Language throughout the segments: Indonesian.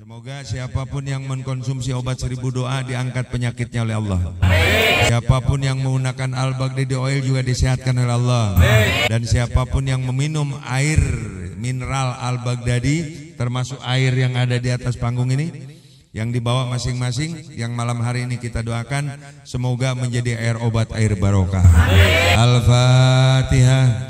Semoga siapapun yang mengkonsumsi obat seribu doa diangkat penyakitnya oleh Allah. Siapapun yang menggunakan al-baghdadi oil juga disehatkan oleh Allah. Dan siapapun yang meminum air mineral al-baghdadi termasuk air yang ada di atas panggung ini yang dibawa masing-masing yang malam hari ini kita doakan semoga menjadi air obat air barokah. Al-Fatihah.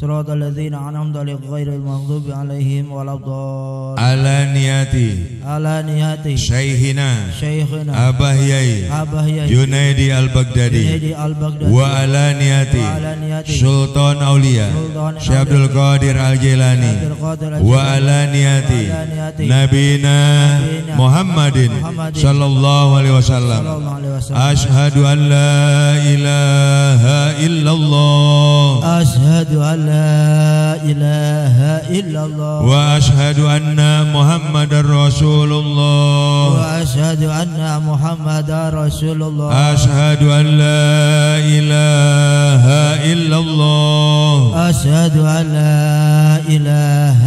صراط الذين أنعمت عليهم غير المغضوب عليهم ولا الضالين على نياتي على نياتي شيخنا شيخنا أبا هيي أبا هيي جنيدي البغدادي جنيدي البغدادي وعلى نياتي وعلى نياتي سلطان أولياء شيخ عبد القادر الجيلاني وعلى نياتي نبينا محمد صلى الله عليه وسلم أشهد أن لا إله إلا الله أشهد أن لا إله إلا الله وأشهد أن محمد رسول الله وأشهد أن محمد رسول الله أشهد أن لا إله إلا الله أشهد أن لا إله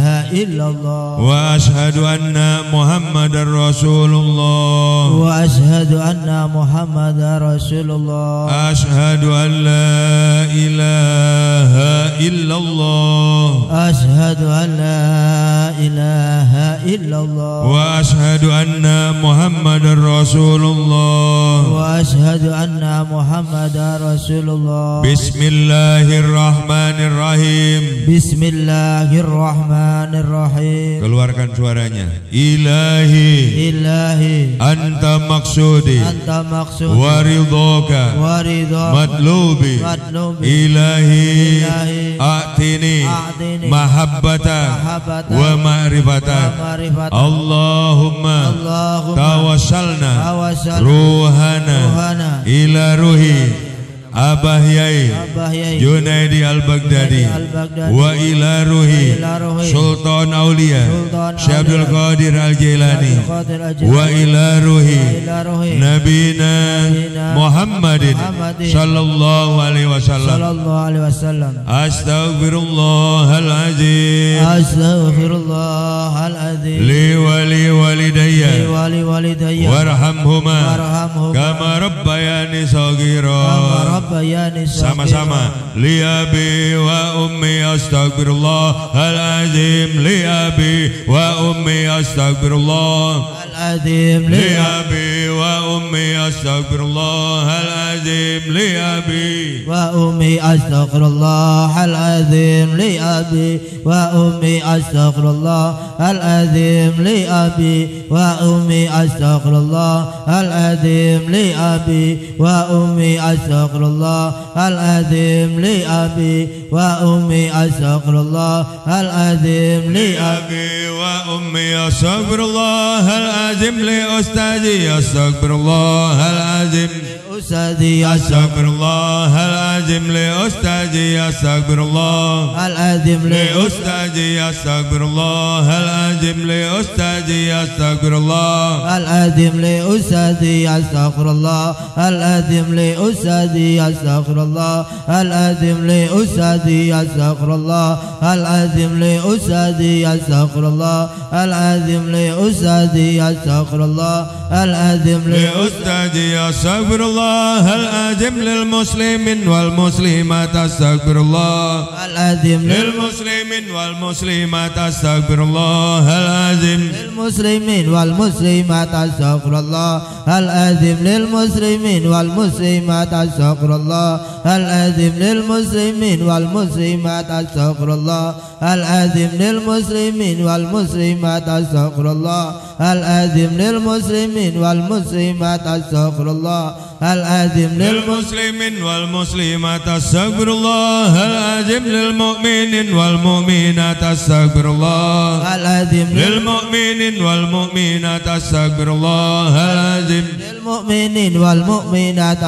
إلا الله وأشهد أن محمد رسول الله وأشهد أن محمد رسول الله أشهد أن لا إله إلا illallah Ashadu an la ilaha illallah Wa ashadu anna muhammadan rasulullah Wa ashadu anna muhammadan rasulullah Bismillahirrahmanirrahim Bismillahirrahmanirrahim Keluarkan suaranya Ilahi Ilahi Anta maksudi Anta maksudi Waridoka Waridoka Matlubi Matlubi Ilahi Ilahi ta'tini mahabbatan wa ma'rifatan Allahumma tawassalna ruhana ila ruhi Yai Junaidi al-Baghdadi wa ila ruhi Sultan Aulia Syabdul Qadir al-Jailani wa ila ruhi Nabi Muhammadin sallallahu alaihi wasallam Astaghfirullahal azim azim li wali walidayya Warhamhumah kama rabbayani saghira Sama-sama Liabi wa ummi astagfirullah Al-azim Liabi wa ummi astagfirullah العظيم لأبي وأمي أستغفر الله العظيم لأبي وأمي أستغفر الله العظيم لأبي وأمي أستغفر الله العظيم لأبي وأمي أستغفر الله العظيم لأبي وأمي أستغفر الله العظيم لأبي وأمي أستغفر الله العظيم لأبي وأمي أستغفر الله العظيم لأستاذي أستغفر الله العظيم أستاذي يا أستغفر الله العظيم لأستاذي أستغفر الله العظيم لأستاذي أستغفر الله العظيم لأستاذي أستغفر الله العظيم لأستاذي أستغفر الله العظيم لأستاذي أستغفر الله العظيم لأستاذي أستغفر الله العظيم لأستاذي أستغفر الله العظيم لأستاذي أستغفر الله العظيم لأستاذي أستغفر الله الله العظيم للمسلمين والمسلمات استغفر الله العظيم للمسلمين والمسلمات استغفر الله العظيم للمسلمين والمسلمات استغفر الله العظيم للمسلمين والمسلمات استغفر الله العظيم للمسلمين والمسلمات استغفر الله العظيم للمسلمين والمسلمات استغفر الله الآثم للمسلمين والمسلمات أستغفر الله الآثم للمسلمين والمسلمات أستغفر الله الآثم للمؤمنين والمؤمنات أستغفر الله الآثم للمؤمنين والمؤمنات أستغفر الله الآثم للمؤمنين والمؤمنات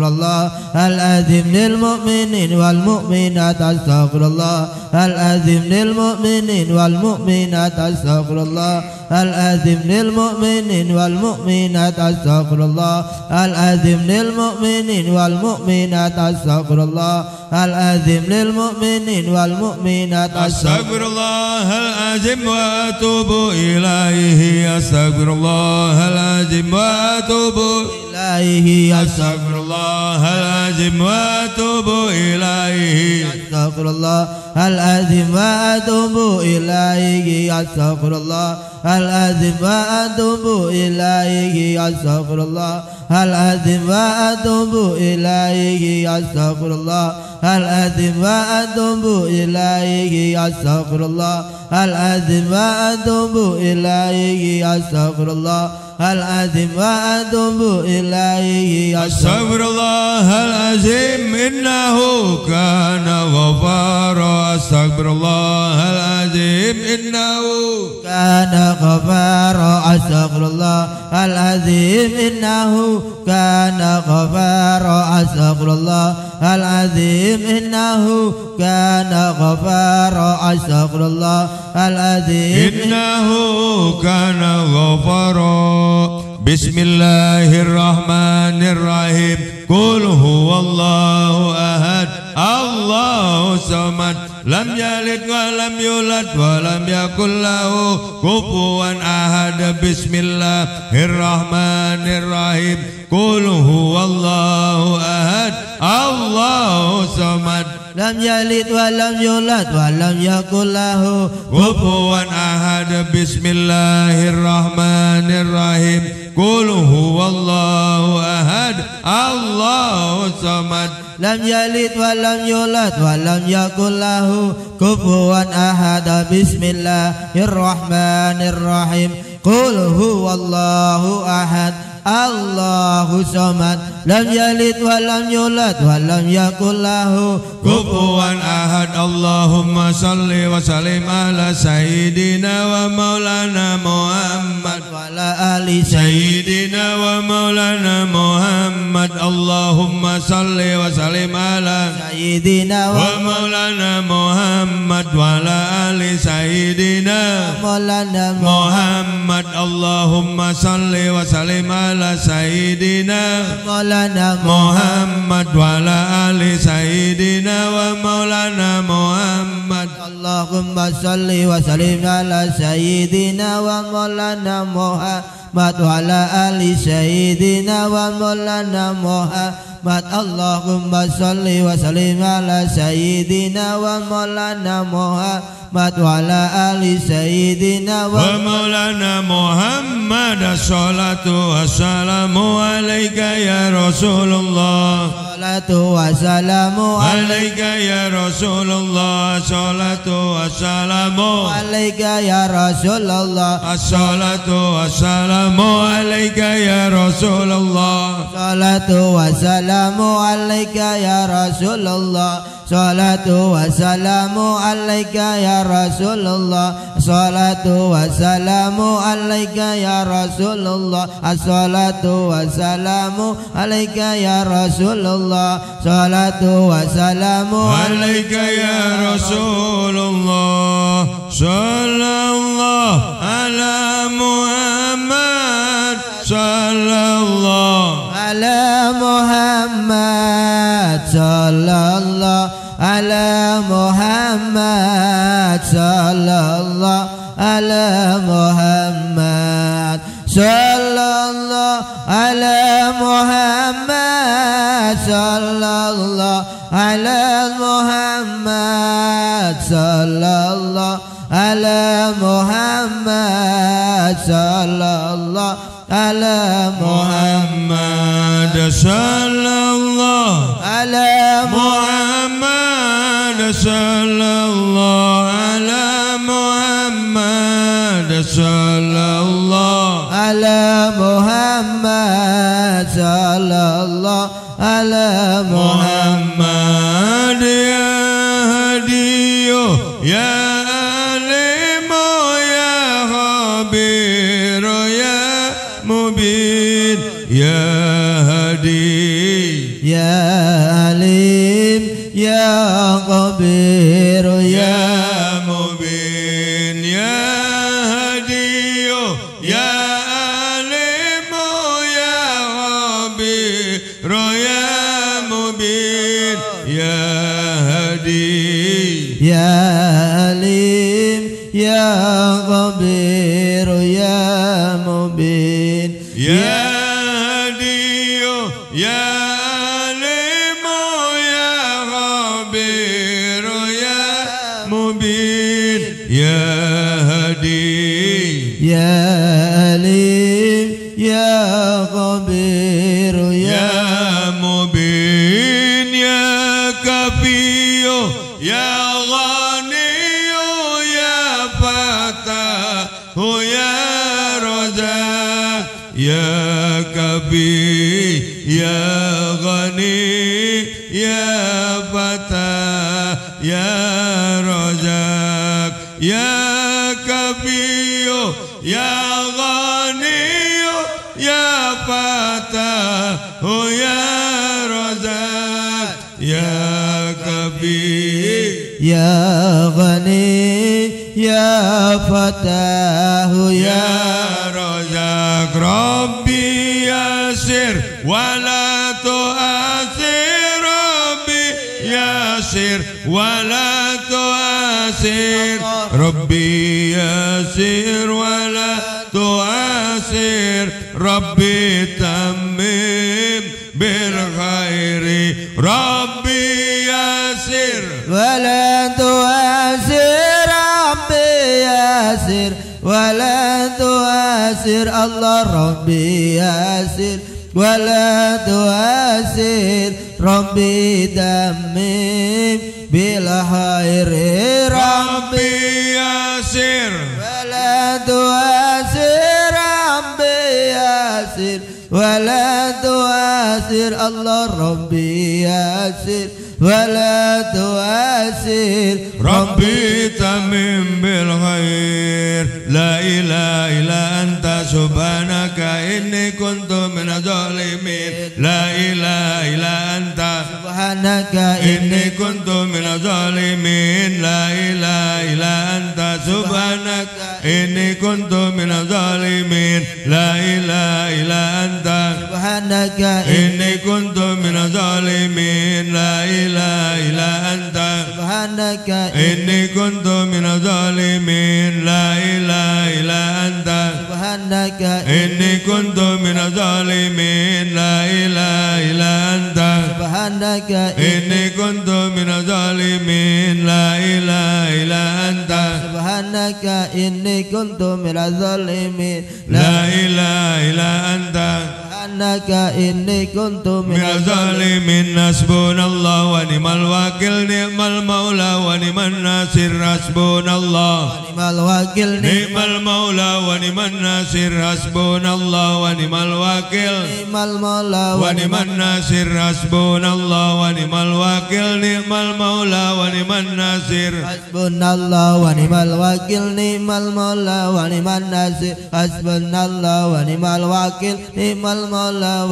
أستغفر الله الآثم للمؤمنين والمؤمنات أستغفر الله الآثم للمؤمنين والمؤمنات أستغفر الله الآثم للمؤمنين والمؤمنات أستغفر الله الآثم للمؤمنين والمؤمنات أستغفر الله الآثم للمؤمنين والمؤمنات أستغفر الله الآثم وأتوب إليه أستغفر الله الآثم وأتوب إليه أستغفر الله الآثم وأتوب إليه أستغفر الله الذي ما أتوب إليه أستغفر الله الذي ما أتوب إليه أستغفر الله الذي ما أتوب إليه أستغفر الله الذي ما أتوب إليه أستغفر الله الذي ما أتوب إليه أستغفر الله العظيم وأتوب إليه أستغفر الله العظيم إنه كان غفارا أستغفر الله العظيم إنه كان غفارا أستغفر الله العظيم إنه كان غفارا أستغفر الله العظيم إنه كان غفارا أستغفر الله العظيم إنه كان غفارا بسم الله الرحمن الرحيم قل هو الله أحد الله الصمد lam yalid wa lam yulad wa lam yakul lahu kufuwan ahad bismillahirrahmanirrahim qul huwallahu ahad Allahu samad lam yalid wa lam yulad wa lam yakul lahu kufuwan ahad bismillahirrahmanirrahim qul huwallahu ahad Allahu samad لم يلد ولم يولد ولم يكن له كفوا أحد بسم الله الرحمن الرحيم قل هو الله أحد Allahu somad lam yalid wa lam yulad wa lam yakul lahu kufuwan ahad Allahumma salli wa sallim ala sayyidina wa maulana Muhammad wa ala ali sayyidina wa maulana Muhammad Allahumma salli wa sallim ala sayyidina wa maulana Muhammad wa ala ali sayyidina wa maulana Muhammad Allahumma salli wa sallim على سيدنا مولانا محمد وعلى آل سيدنا ومولانا محمد اللهم صل وسلم على سيدنا ومولانا محمد محمد وعلى آل سيدنا ومولانا محمد اللهم صل وسلم على سيدنا ومولانا محمد وعلى آل سيدنا ومولانا محمد الصلاة والسلام عليك يا رسول الله الصلاة والسلام عليك يا رسول الله الصلاة والسلام عليك يا رسول الله الصلاة والسلام السلام عليك يا رسول الله صلاة وسلام عليك يا رسول الله صلاة وسلام عليك يا رسول الله صلاة وسلام عليك يا رسول الله الصلاة وسلام عليك يا رسول الله صلاة وسلام عليك يا رسول الله صلى الله على sallallahu alaihi wasallam sallallahu ala Muhammad sallallahu ala Muhammad sallallahu ala Muhammad sallallahu ala Muhammad sallallahu ala Muhammad sallallahu صلى الله على محمد صلى يا غني يا فتى يا رجاك يا كبي يا غني يا فتى يا رجاك يا كبي يا غني يا فتى ولا تؤاسر الله ربي ياسر ولا تؤاسر ربي دمم خير ربي ياسر ولا تؤاسر ربي ياسر ولا تؤاسر الله ربي ياسر ولا تؤثر ربي تمم بالخير لا إله إلا أنت سبحانك إني كنت من الظالمين لا إله إلا أنت ini inni kuntu min zalimin la ilaha illa anta subhanaka inni kuntu min zalimin la ilaha illa anta Ini inni kuntu min zalimin la ilaha illa anta Ini inni kuntu min zalimin la ilaha illa anta Ini inni kuntu min zalimin la ilaha illa anta ini kuntu minaz zalimin la ilaha illa anta subhanaka inni kuntu minaz zalimin la ilaha subhanaka inni kuntu minaz zalimin hasbunallah wa ni'mal wakil ni'mal maula wa ni'man nasir hasbunallah wa ni'mal wakil ni'mal maula wa ni'man nasir hasbunallah wa ni'mal wakil ni'mal maula wa ni'man nasir hasbunallah wa ni'mal wakil ni'mal maula wa ni'man nasir hasbunallah wa ni'mal wakil ni'mal maula wa ni'man nasir hasbunallah wa ni'mal wakil ni'mal maula Ya Allah,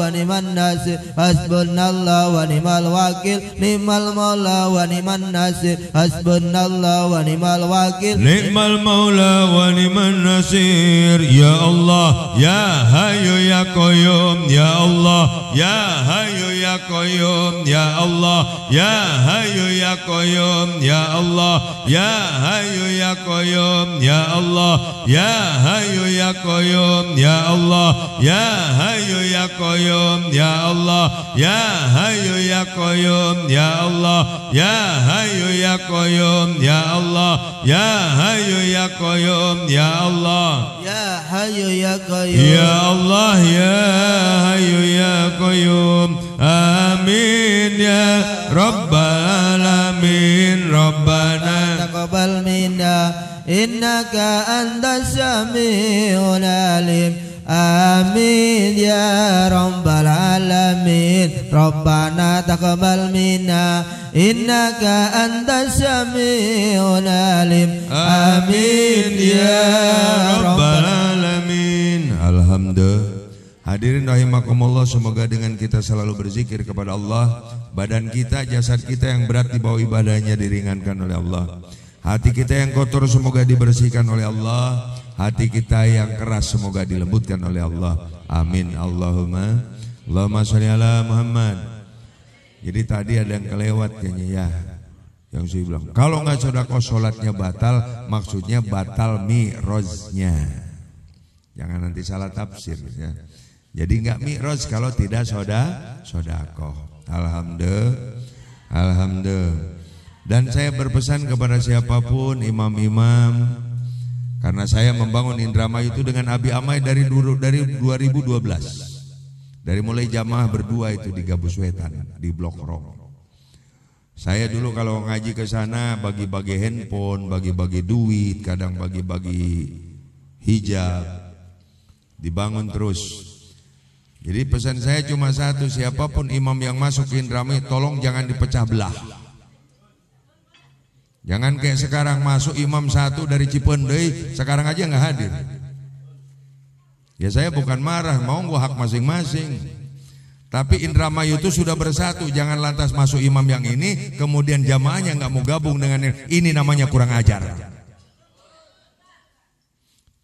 ya Hayu, Ya Koyom, Allah, Ya Hayu, Ya Koyom, Ya Allah, Ya Hayu, Ya Koyom, Ya Allah, Ya Hayu, Ya Koyom, Ya Allah, Ya Hayu, Ya Koyom, Ya Allah, Ya Hayu, Ya Koyom, Ya Allah, Ya Hayu, Ya Koyom, Ya Allah, Ya Hayu, Ya Koyom, Ya Allah, Ya Hayu, Ya Koyom, Ya Allah, Ya Hayu, Ya Koyom, Ya Allah, Ya Hayu, Ya Koyom, Ya Allah, Ya Hayu, Ya Allah, Ya Allah, Ya Hayu, Ya Qayyum Ya Allah Ya hayu Ya Qayyum Ya Allah Ya hayu Ya Qayyum Ya Allah Ya hayu Ya Qayyum Ya Allah Ya hayu Ya Qayyum Ya Allah Ya hayu Ya Qayyum Amin Ya Rabbal Alamin Rabbana Taqabbal minna innaka antas samiul alim Amin ya Rabbal alamin Rabbana تقبل minna Innaka أنت السميع alim Amin ya, ya Rabbal Alamin Alhamdulillah Hadirin rahimakumullah semoga dengan kita selalu berzikir kepada Allah Badan kita, jasad kita yang berat di bawah ibadahnya diringankan oleh Allah Hati kita yang kotor semoga dibersihkan oleh Allah Hati kita yang keras semoga dilembutkan oleh Allah. Amin. Allahumma. Allahumma sholli ala Muhammad. Jadi tadi ada yang kelewat kayaknya ya. Yang saya bilang, kalau nggak sodako sholatnya batal, maksudnya batal miroznya. Jangan nanti salah tafsir ya. Jadi nggak mikros kalau tidak soda sodako. Alhamdulillah. Alhamdulillah. Dan saya berpesan kepada siapapun imam-imam, karena saya membangun Indramayu itu dengan Abi Amai dari dulu dari 2012. Dari mulai jamaah berdua itu di Gabus Wetan, di Blok Rong. Saya dulu kalau ngaji ke sana bagi-bagi handphone, bagi-bagi duit, kadang bagi-bagi hijab. Dibangun terus. Jadi pesan saya cuma satu, siapapun imam yang masuk Indramayu tolong jangan dipecah belah. Jangan kayak sekarang masuk imam satu dari Cipendei, sekarang aja nggak hadir. Ya saya bukan marah, mau gua hak masing-masing. Tapi Indramayu itu sudah bersatu, jangan lantas masuk imam yang ini, kemudian jamaahnya nggak mau gabung dengan ini. Ini namanya kurang ajar.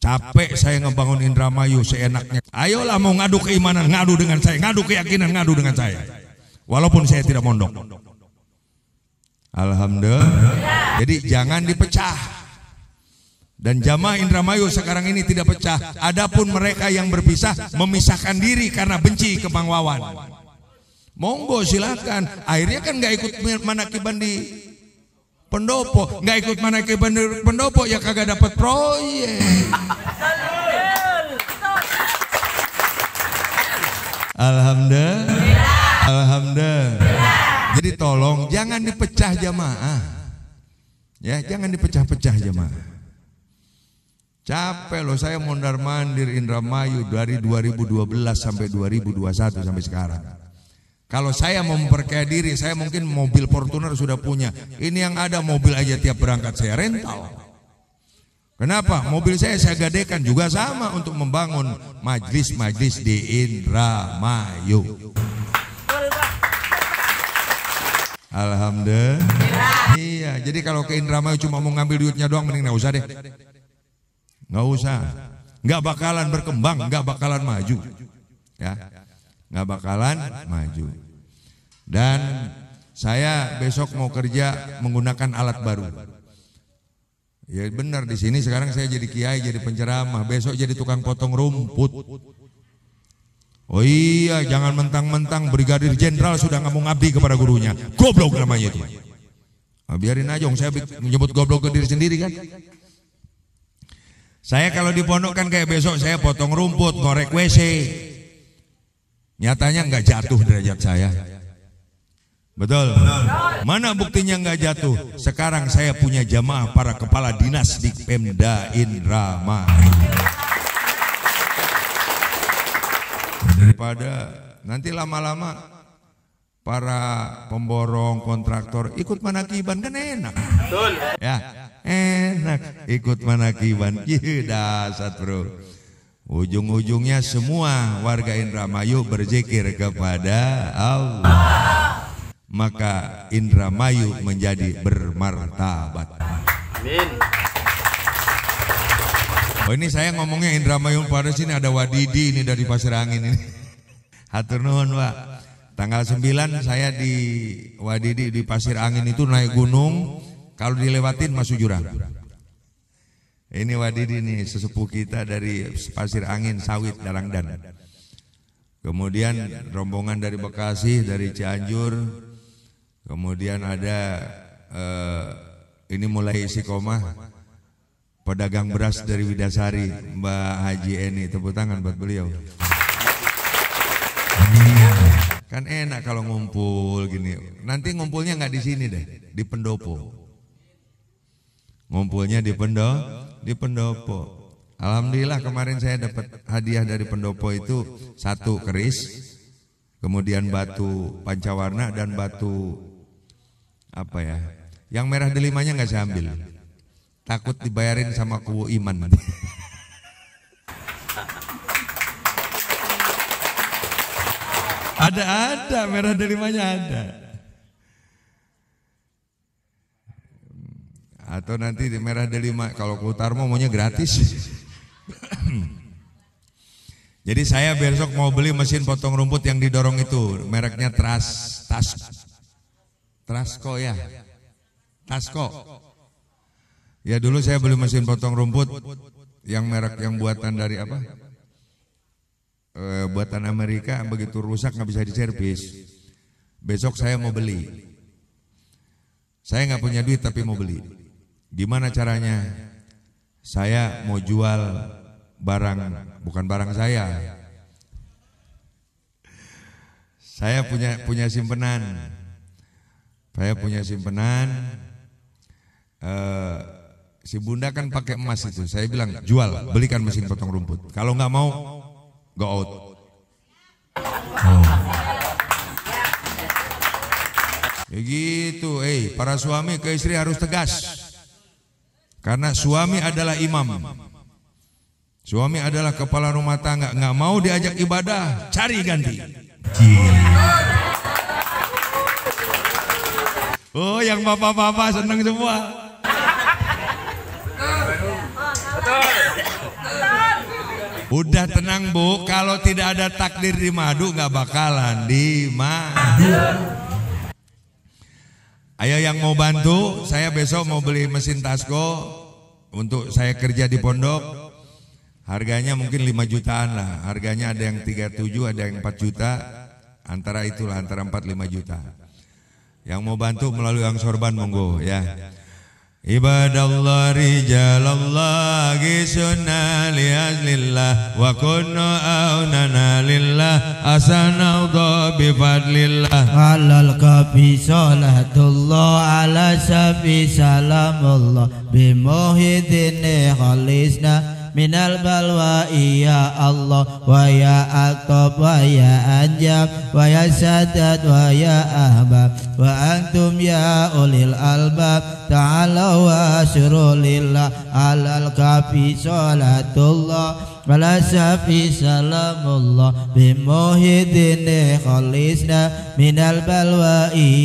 Capek saya ngebangun Indramayu seenaknya. Ayolah mau ngadu keimanan, ngadu dengan saya, ngadu keyakinan, ngadu dengan saya. Walaupun saya tidak mondok. Alhamdulillah. Jadi, jangan dipecah. Dan jamaah Indramayu sekarang ini tidak pecah. Adapun mereka yang berpisah memisahkan diri karena benci ke Bang Wawan. Monggo silakan. Akhirnya kan nggak ikut kan manakiban di pendopo, nggak ikut manakiban di pendopo ya kagak dapat proyek. Alhamdulillah. Alhamdulillah. Jadi tolong jangan dipecah jamaah. Ya, ya, jangan ya, ya, dipecah-pecah jemaah. Capek loh saya mondar mandir Indramayu dari 2012 sampai 2021 sampai sekarang. Kalau saya memperkaya diri, saya mungkin mobil Fortuner sudah punya. Ini yang ada mobil aja tiap berangkat saya rental. Kenapa? Mobil saya saya gadekan juga sama untuk membangun majlis-majlis di Indramayu. Alhamdulillah. Iya, jadi kalau ke Indramayu cuma mau ngambil duitnya doang mending nggak usah deh. Nggak usah. Nggak bakalan berkembang, nggak bakalan maju. Ya. Nggak bakalan maju. Dan saya besok mau kerja menggunakan alat baru. Ya benar di sini sekarang saya jadi kiai, jadi penceramah, besok jadi tukang potong rumput. Oh iya, jangan mentang-mentang brigadir jenderal sudah nggak mau ngabdi kepada gurunya. Goblok namanya itu. Nah, biarin aja, saya menyebut goblok ke diri sendiri kan. Saya kalau di kan kayak besok saya potong rumput, ngorek WC. Nyatanya nggak jatuh derajat saya. Betul. Mana buktinya nggak jatuh? Sekarang saya punya jamaah para kepala dinas di Pemda Indramayu. Daripada nanti lama-lama para pemborong kontraktor ikut manakiban kan enak. Betul. Ya, enak ikut manakiban. Ih, dasar bro. Ujung-ujungnya semua warga Indramayu berzikir kepada Allah. Maka Indramayu menjadi bermartabat. Amin. Oh ini saya ngomongnya Indra pada Paris ini ada Wadidi ini dari Pasir Angin ini. Hatur nuhun Pak. Tanggal 9 saya di Wadidi di Pasir Angin itu naik gunung, kalau dilewatin masuk jurang. Ini Wadidi nih sesepuh kita dari Pasir Angin Sawit Darangdan. Kemudian rombongan dari Bekasi, dari Cianjur, kemudian ada eh, ini mulai isi koma pedagang beras dari Widasari, Mbak Haji Eni. Tepuk tangan buat beliau. Kan enak kalau ngumpul gini. Nanti ngumpulnya nggak di sini deh, di pendopo. Ngumpulnya di pendo, di pendopo. Alhamdulillah kemarin saya dapat hadiah dari pendopo itu satu keris, kemudian batu pancawarna dan batu apa ya? Yang merah delimanya nggak saya ambil. Takut dibayarin sama kubu iman. ada ada merah delimanya ada. Atau nanti di merah delima kalau ke mau maunya gratis. Jadi saya besok mau beli mesin potong rumput yang didorong itu, mereknya Tras Tas Trasko ya. Tasko. Ya dulu saya beli mesin potong rumput yang merek yang buatan dari apa? Eh, buatan Amerika begitu rusak nggak bisa diservis. Besok saya mau beli. Saya nggak punya duit tapi mau beli. Gimana caranya? Saya mau jual barang, bukan barang saya. Saya punya punya simpenan. Saya punya simpenan. Uh, Si bunda kan, kan pakai emas itu. Saya bilang jual, belikan mesin potong rumput. Kalau nggak mau, go out. Oh. eh para suami ke istri harus tegas. Karena suami adalah imam. Suami adalah kepala rumah tangga. Nggak mau diajak ibadah, cari ganti. Oh, yang bapak-bapak senang semua. Udah tenang bu, kalau tidak ada takdir di madu nggak bakalan di madu. Ayo yang mau bantu, saya besok mau beli mesin Tasco untuk saya kerja di pondok. Harganya mungkin 5 jutaan lah. Harganya ada yang 37, ada yang 4 juta. Antara itulah antara 4 5 juta. Yang mau bantu melalui yang Sorban monggo ya. عباد الله رجال الله سنا لأجل الله وكنا أوننا لله أسنوض بفضل الله على القبي صلاة الله على سبي سلام الله بمهدين خلصنا من البلوى يا الله ويا أطب ويا أنجاب ويا سدد ويا أهباب وأنتم يا أولي الألباب تعالوا واشروا لله على الكافي صلاة الله وليس في سلام الله بمهدنا خلصنا من البلوى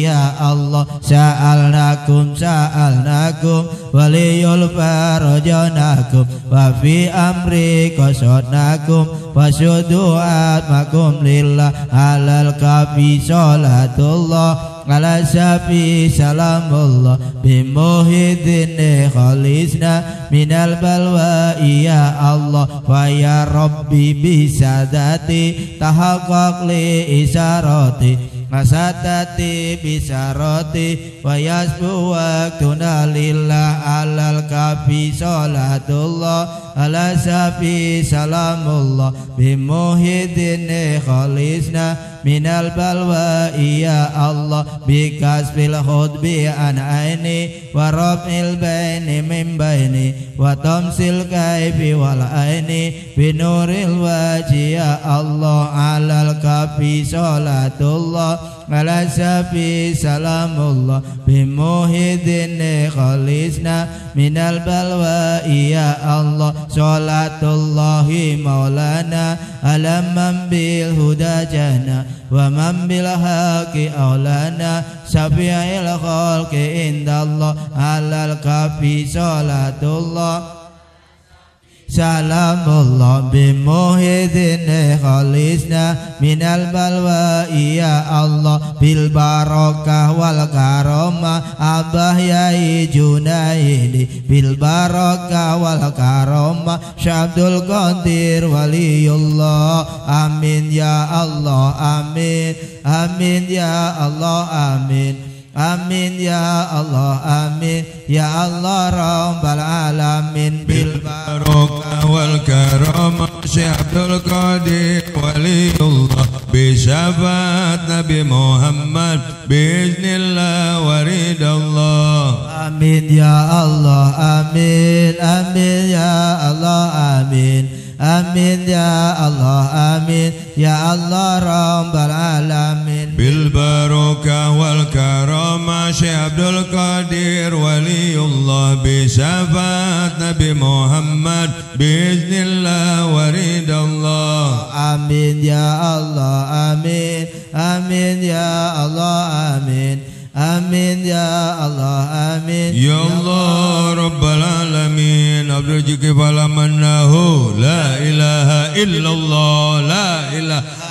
يا الله سألناكم سألناكم ولي وليلفرجناكم وفي أمري قصدناكم فسدوا أتمكم لله على الكفي صلاة الله ala syafi salam Allah bimuhidin khalisna minal balwa iya Allah wa ya rabbi bisa dati tahakak li isyarati masadati bisa roti wa yasbu waktuna lillah alal kafi sholatullah ala syafi salamullah bimuhidin khalisna من البلوى يا الله بكسب الخطب عن عيني ورفع البين من بيني وطمس الكيف والعين بنور الوجه يا الله على الكف صلاة الله على في سلام الله بموهدين خلصنا من البلوى يا الله صلاة الله مولانا على من بالهدى جانا ومن بالحق أولانا شفيع الخلق عند الله على الكافي صلاة الله سلام الله بمهدنا خلصنا من البلوى يا الله بالبركة والكرامة أباه يا جنايدي بالبركة والكرامة شعبد القدير ولي الله آمين يا الله آمين آمين يا الله آمين Amin ya Allah amin ya Allah rabbal alamin bil barokah wal karamah Syekh Abdul Qadir waliullah bi syafaat Nabi Muhammad bi iznillah waridallah Amin ya Allah amin amin ya Allah amin آمين يا الله آمين يا الله رب العالمين بالبركة والكرامة شيخ عبد القادر ولي الله بشفاعة نبي محمد بإذن الله ورد الله آمين يا الله آمين آمين يا الله آمين Amin ya Allah amin Ya Allah Rabbal Alamin Abdul Jikif Manahu. La ilaha illallah La ilaha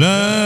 La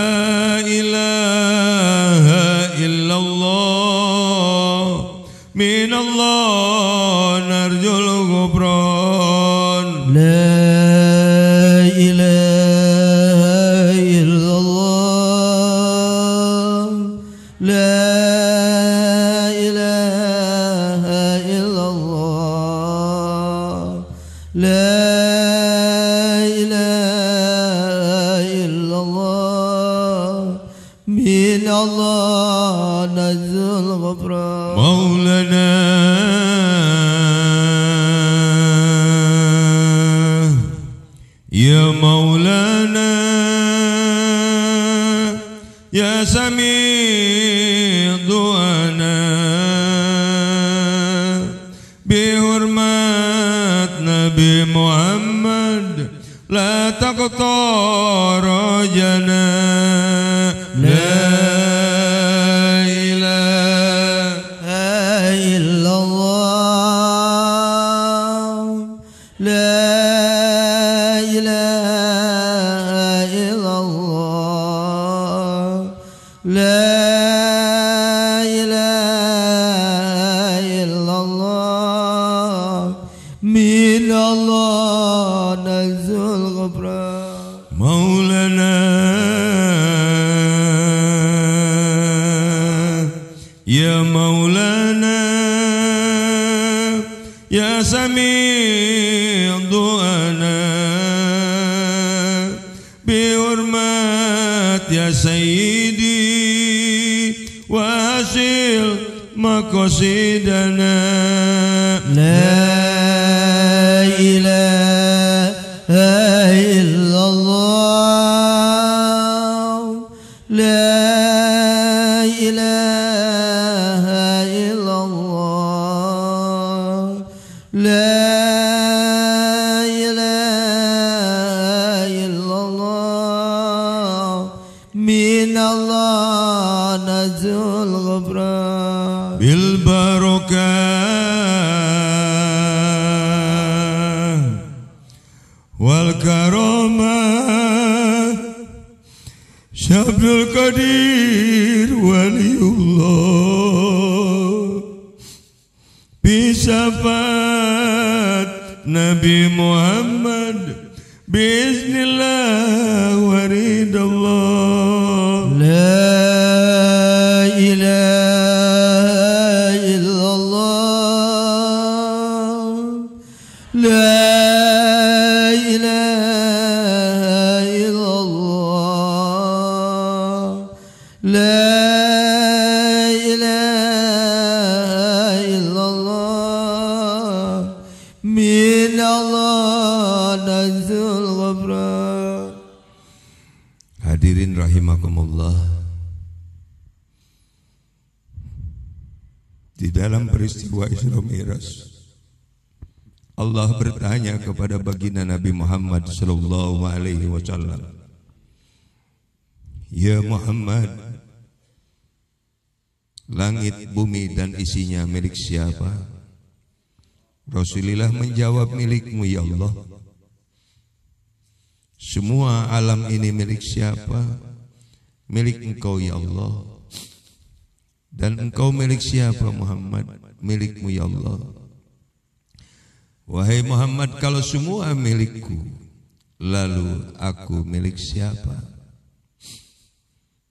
تقطر جنان maulana ya maulana ya sami duana bi hormat ya wasil makosidana sebuah Isra Mi'raj. Allah bertanya kepada baginda Nabi Muhammad sallallahu alaihi wasallam. Ya Muhammad, langit, bumi dan isinya milik siapa? Rasulullah menjawab milikmu ya Allah. Semua alam ini milik siapa? Milik engkau ya Allah. Dan engkau milik siapa Muhammad? Milikmu ya Allah. Wahai Muhammad, kalau semua milikku, lalu aku milik siapa?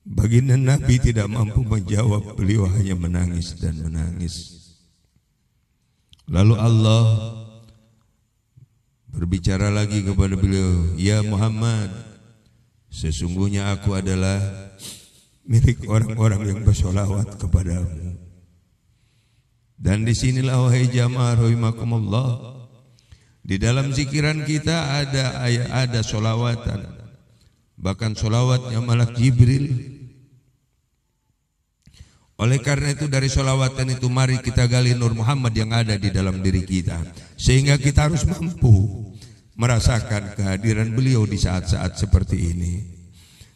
Baginda Nabi tidak mampu menjawab, beliau hanya menangis dan menangis. Lalu Allah berbicara lagi kepada beliau, "Ya Muhammad, sesungguhnya aku adalah milik orang-orang yang bersolawat kepadamu. Dan disinilah wahai jamaah rahimakumullah Di dalam zikiran kita ada ayat ada solawatan Bahkan solawatnya malah Jibril Oleh karena itu dari solawatan itu mari kita gali Nur Muhammad yang ada di dalam diri kita Sehingga kita harus mampu merasakan kehadiran beliau di saat-saat seperti ini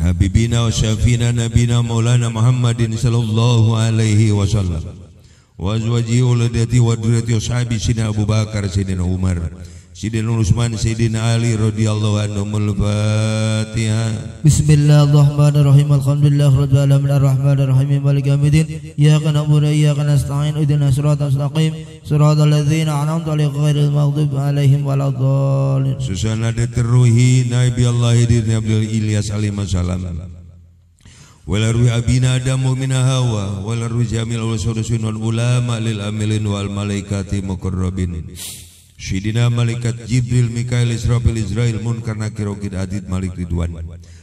حبيبنا وشافينا نبينا مولانا محمد صلى الله عليه وسلم وازواجه ولدتي ودرتي وصحابي سيدنا ابو بكر سيدنا عمر Sidin Usman Sidin Ali radhiyallahu al Fatihah Bismillahirrahmanirrahim Alhamdulillah rabbil alamin arrahmanir rahim maliki yaumiddin kana na'budu ya kana nasta'in udina siratal mustaqim siratal ladzina an'amta 'alaihim ghairil maghdubi 'alaihim waladdallin Susana deteruhi Nabi Allah dirni Abdul Ilyas alaihi salam Walarwi abina adam mu'mina hawa jamil ruhi jamil wa ulama lil amilin wal malaikati mukurrabinin Syidina malaikat Jibril Mikail Israfil Israel Munkar Nakir Rokid Adid Malik Ridwan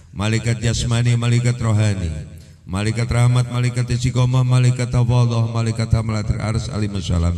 Malaikat Jasmani Malaikat Rohani Malaikat Rahmat Malaikat Istiqomah Malaikat Tawadhuh Malaikat hamlatir Ars Alimussalam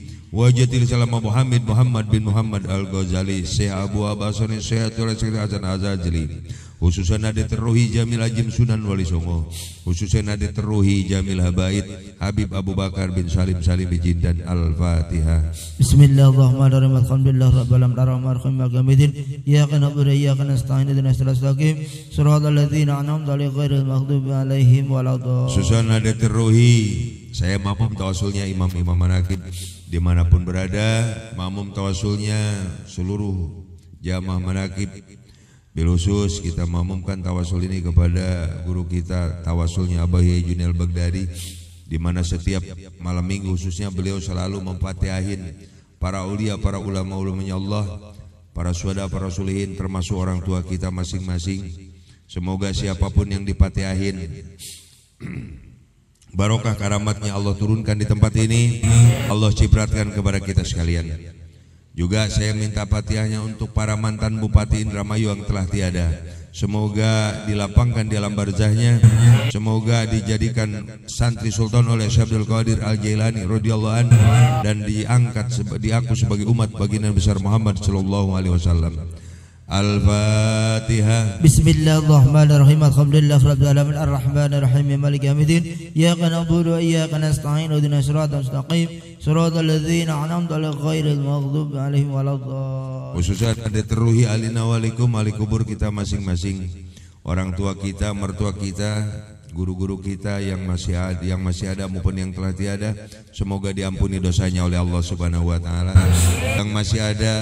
Wajatil salam Muhammad Muhammad bin Muhammad Al Ghazali, Syekh Abu Abasoni, Syekh Tulis Hasan Azajli. Khususnya nadi teruhi Jamil Ajim Sunan Wali Songo. Khususnya nadi teruhi Jamil Habaid Habib Abu Bakar bin Salim Salim Bijin dan Al Fatihah. Bismillahirrahmanirrahim. Alhamdulillah rabbil alamin arrahmanirrahim maliki yaumiddin. Iyyaka na'budu wa iyyaka nasta'in ihdinas siratal mustaqim. Shiratal ladzina an'amta 'alaihim ghairil maghdubi 'alaihim waladdallin. Susana nadi teruhi saya mamam tawasulnya imam-imam manakib dimanapun berada makmum tawasulnya seluruh jamaah manakib bilusus kita mamumkan tawasul ini kepada guru kita tawasulnya Abah Junel Bagdari Baghdadi di mana setiap malam minggu khususnya beliau selalu memfatihahin para ulia, para ulama ulamanya Allah, para suada, para sulihin termasuk orang tua kita masing-masing. Semoga siapapun yang dipatihahin Barokah karamatnya Allah turunkan di tempat ini Allah cipratkan kepada kita sekalian Juga saya minta patiahnya untuk para mantan Bupati Indramayu yang telah tiada Semoga dilapangkan di alam barzahnya Semoga dijadikan santri sultan oleh Syabdul Qadir Al-Jailani radhiyallahu an dan diangkat diaku sebagai umat baginda besar Muhammad sallallahu alaihi wasallam. الفاتحة بسم الله الرحمن الرحيم الحمد لله رب العالمين الرحمن الرحيم مالك يوم الدين إياك نعبد وإياك نستعين اهدنا الصراط المستقيم صراط الذين أنعمت عليهم غير المغضوب عليهم ولا الضالين khususnya diteruhi alina walikum ahli kubur kita masing-masing orang tua kita mertua kita guru-guru kita yang masih ada yang masih ada maupun yang telah tiada semoga diampuni dosanya oleh Allah Subhanahu wa taala yang masih ada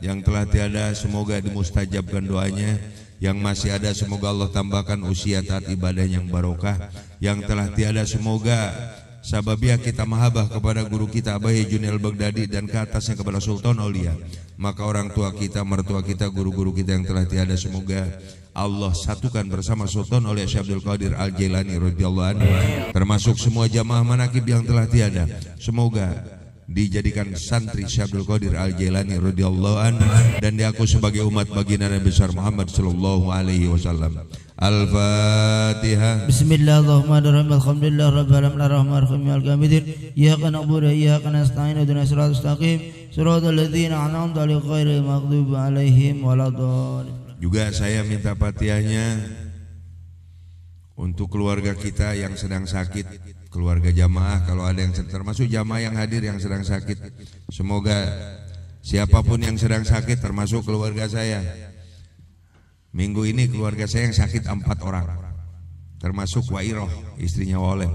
yang telah tiada semoga dimustajabkan doanya yang masih ada semoga Allah tambahkan usia taat ibadah yang barokah yang telah tiada semoga sababiah kita mahabah kepada guru kita abai Junil Baghdadi dan ke atasnya kepada Sultan Aulia maka orang tua kita mertua kita guru-guru kita yang telah tiada semoga Allah satukan bersama Sultan oleh Syabdul Qadir Al Jailani radhiyallahu anhu termasuk semua jamaah manakib yang telah tiada semoga dijadikan santri Syabdul Qadir Al Jailani radhiyallahu an dan diaku sebagai umat baginda Nabi besar Muhammad sallallahu alaihi wasallam. Al-Fatihah. Bismillahirrahmanirrahim. Alhamdulillah rabbil alamin arrahmanir rahim Ya yaumiddin. Ya na'budu wa iyyaka wa dunas siratal mustaqim. Shiratal ladzina an'amta 'alaihim ghairil maghdubi 'alaihim waladdallin. Juga saya minta fatihahnya untuk keluarga kita yang sedang sakit keluarga jamaah kalau ada yang termasuk jamaah yang hadir yang sedang sakit. Semoga siapapun yang sedang sakit termasuk keluarga saya. Minggu ini keluarga saya yang sakit empat orang termasuk Wairoh istrinya Waleh.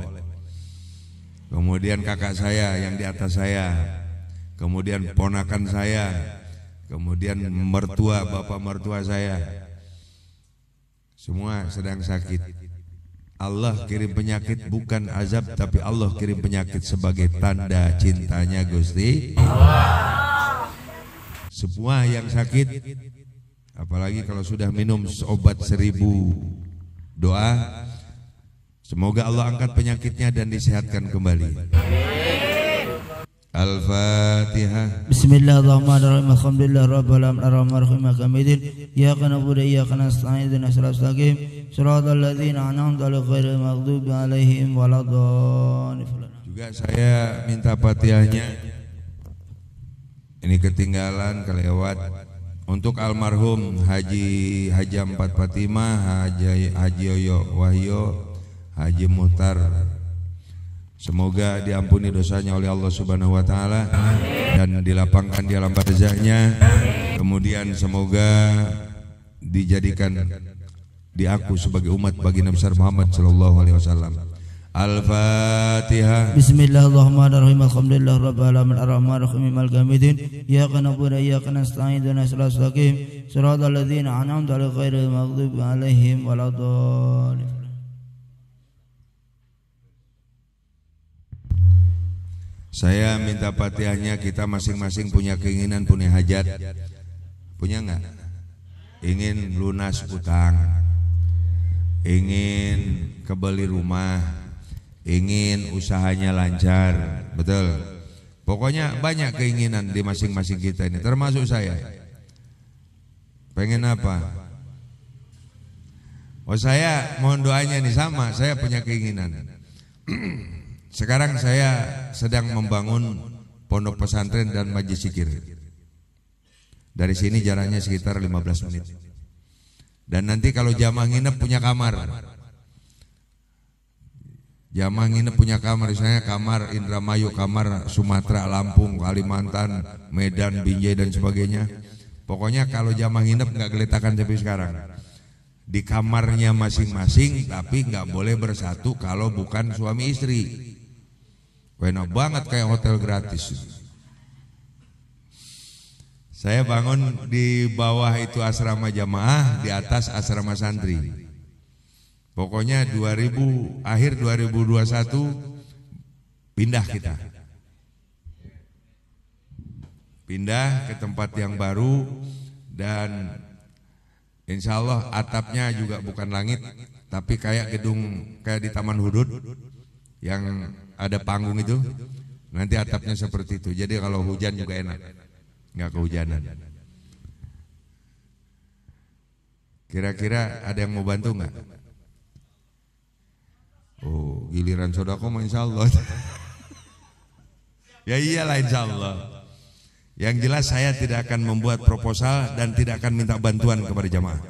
Kemudian kakak saya yang di atas saya, kemudian ponakan saya, kemudian mertua bapak mertua saya. Semua sedang sakit. Allah kirim penyakit bukan azab tapi Allah kirim penyakit sebagai tanda cintanya Gusti Semua yang sakit apalagi kalau sudah minum obat seribu doa semoga Allah angkat penyakitnya dan disehatkan kembali. Amin. Al-fatihah. الله الرحمن الرحيم الحمد لله رب العالمين الرحمن الرحيم مالك يوم الدين إياك نعبد وإياك نستعين اهدنا صراط الذين أنعمت غير المغضوب عليهم ولا الضالين juga saya minta patiahnya ini ketinggalan kelewat untuk almarhum Haji Haji Empat Fatimah Haji Haji Yoyo Wahyo Haji Mutar Semoga diampuni dosanya oleh Allah Subhanahu wa taala dan dilapangkan di alam barzahnya. Kemudian semoga dijadikan diaku sebagai umat bagi Nabi Muhammad sallallahu alaihi wasallam. Al-Fatihah. Bismillahirrahmanirrahim. Alhamdulillah rabbil alamin rahim Malik yaumiddin. Ya na'budu wa iyyaka nasta'in ihdinas siratal mustaqim. Siratal ladzina an'amta 'alaihim ghairil maghdubi 'alaihim waladdallin. Saya minta patiannya kita masing-masing punya keinginan, punya hajat. Punya nggak? Ingin lunas utang. Ingin kebeli rumah. Ingin usahanya lancar. Betul. Pokoknya banyak keinginan di masing-masing kita ini, termasuk saya. Pengen apa? Oh saya mohon doanya nih sama, saya punya keinginan. Sekarang saya sedang membangun pondok pesantren dan majlis sikir. Dari sini jaraknya sekitar 15 menit. Dan nanti kalau jamaah nginep punya kamar. Jamaah nginep punya kamar, misalnya kamar Indramayu, kamar Sumatera, Lampung, Kalimantan, Medan, Binjai dan sebagainya. Pokoknya kalau jamaah nginep nggak geletakan tapi sekarang. Di kamarnya masing-masing tapi nggak boleh bersatu kalau bukan suami istri. Enak banget kayak hotel gratis. Saya bangun di bawah itu asrama jamaah, di atas asrama santri. Pokoknya 2000 akhir 2021 pindah kita. Pindah ke tempat yang baru dan insya Allah atapnya juga bukan langit tapi kayak gedung kayak di Taman Hudud yang ada panggung itu nanti atapnya seperti itu. Jadi kalau hujan juga enak, nggak kehujanan. Kira-kira ada yang mau bantu nggak? Oh, giliran sodako insya Allah. ya iyalah insya Allah. Yang jelas saya tidak akan membuat proposal dan tidak akan minta bantuan kepada jamaah.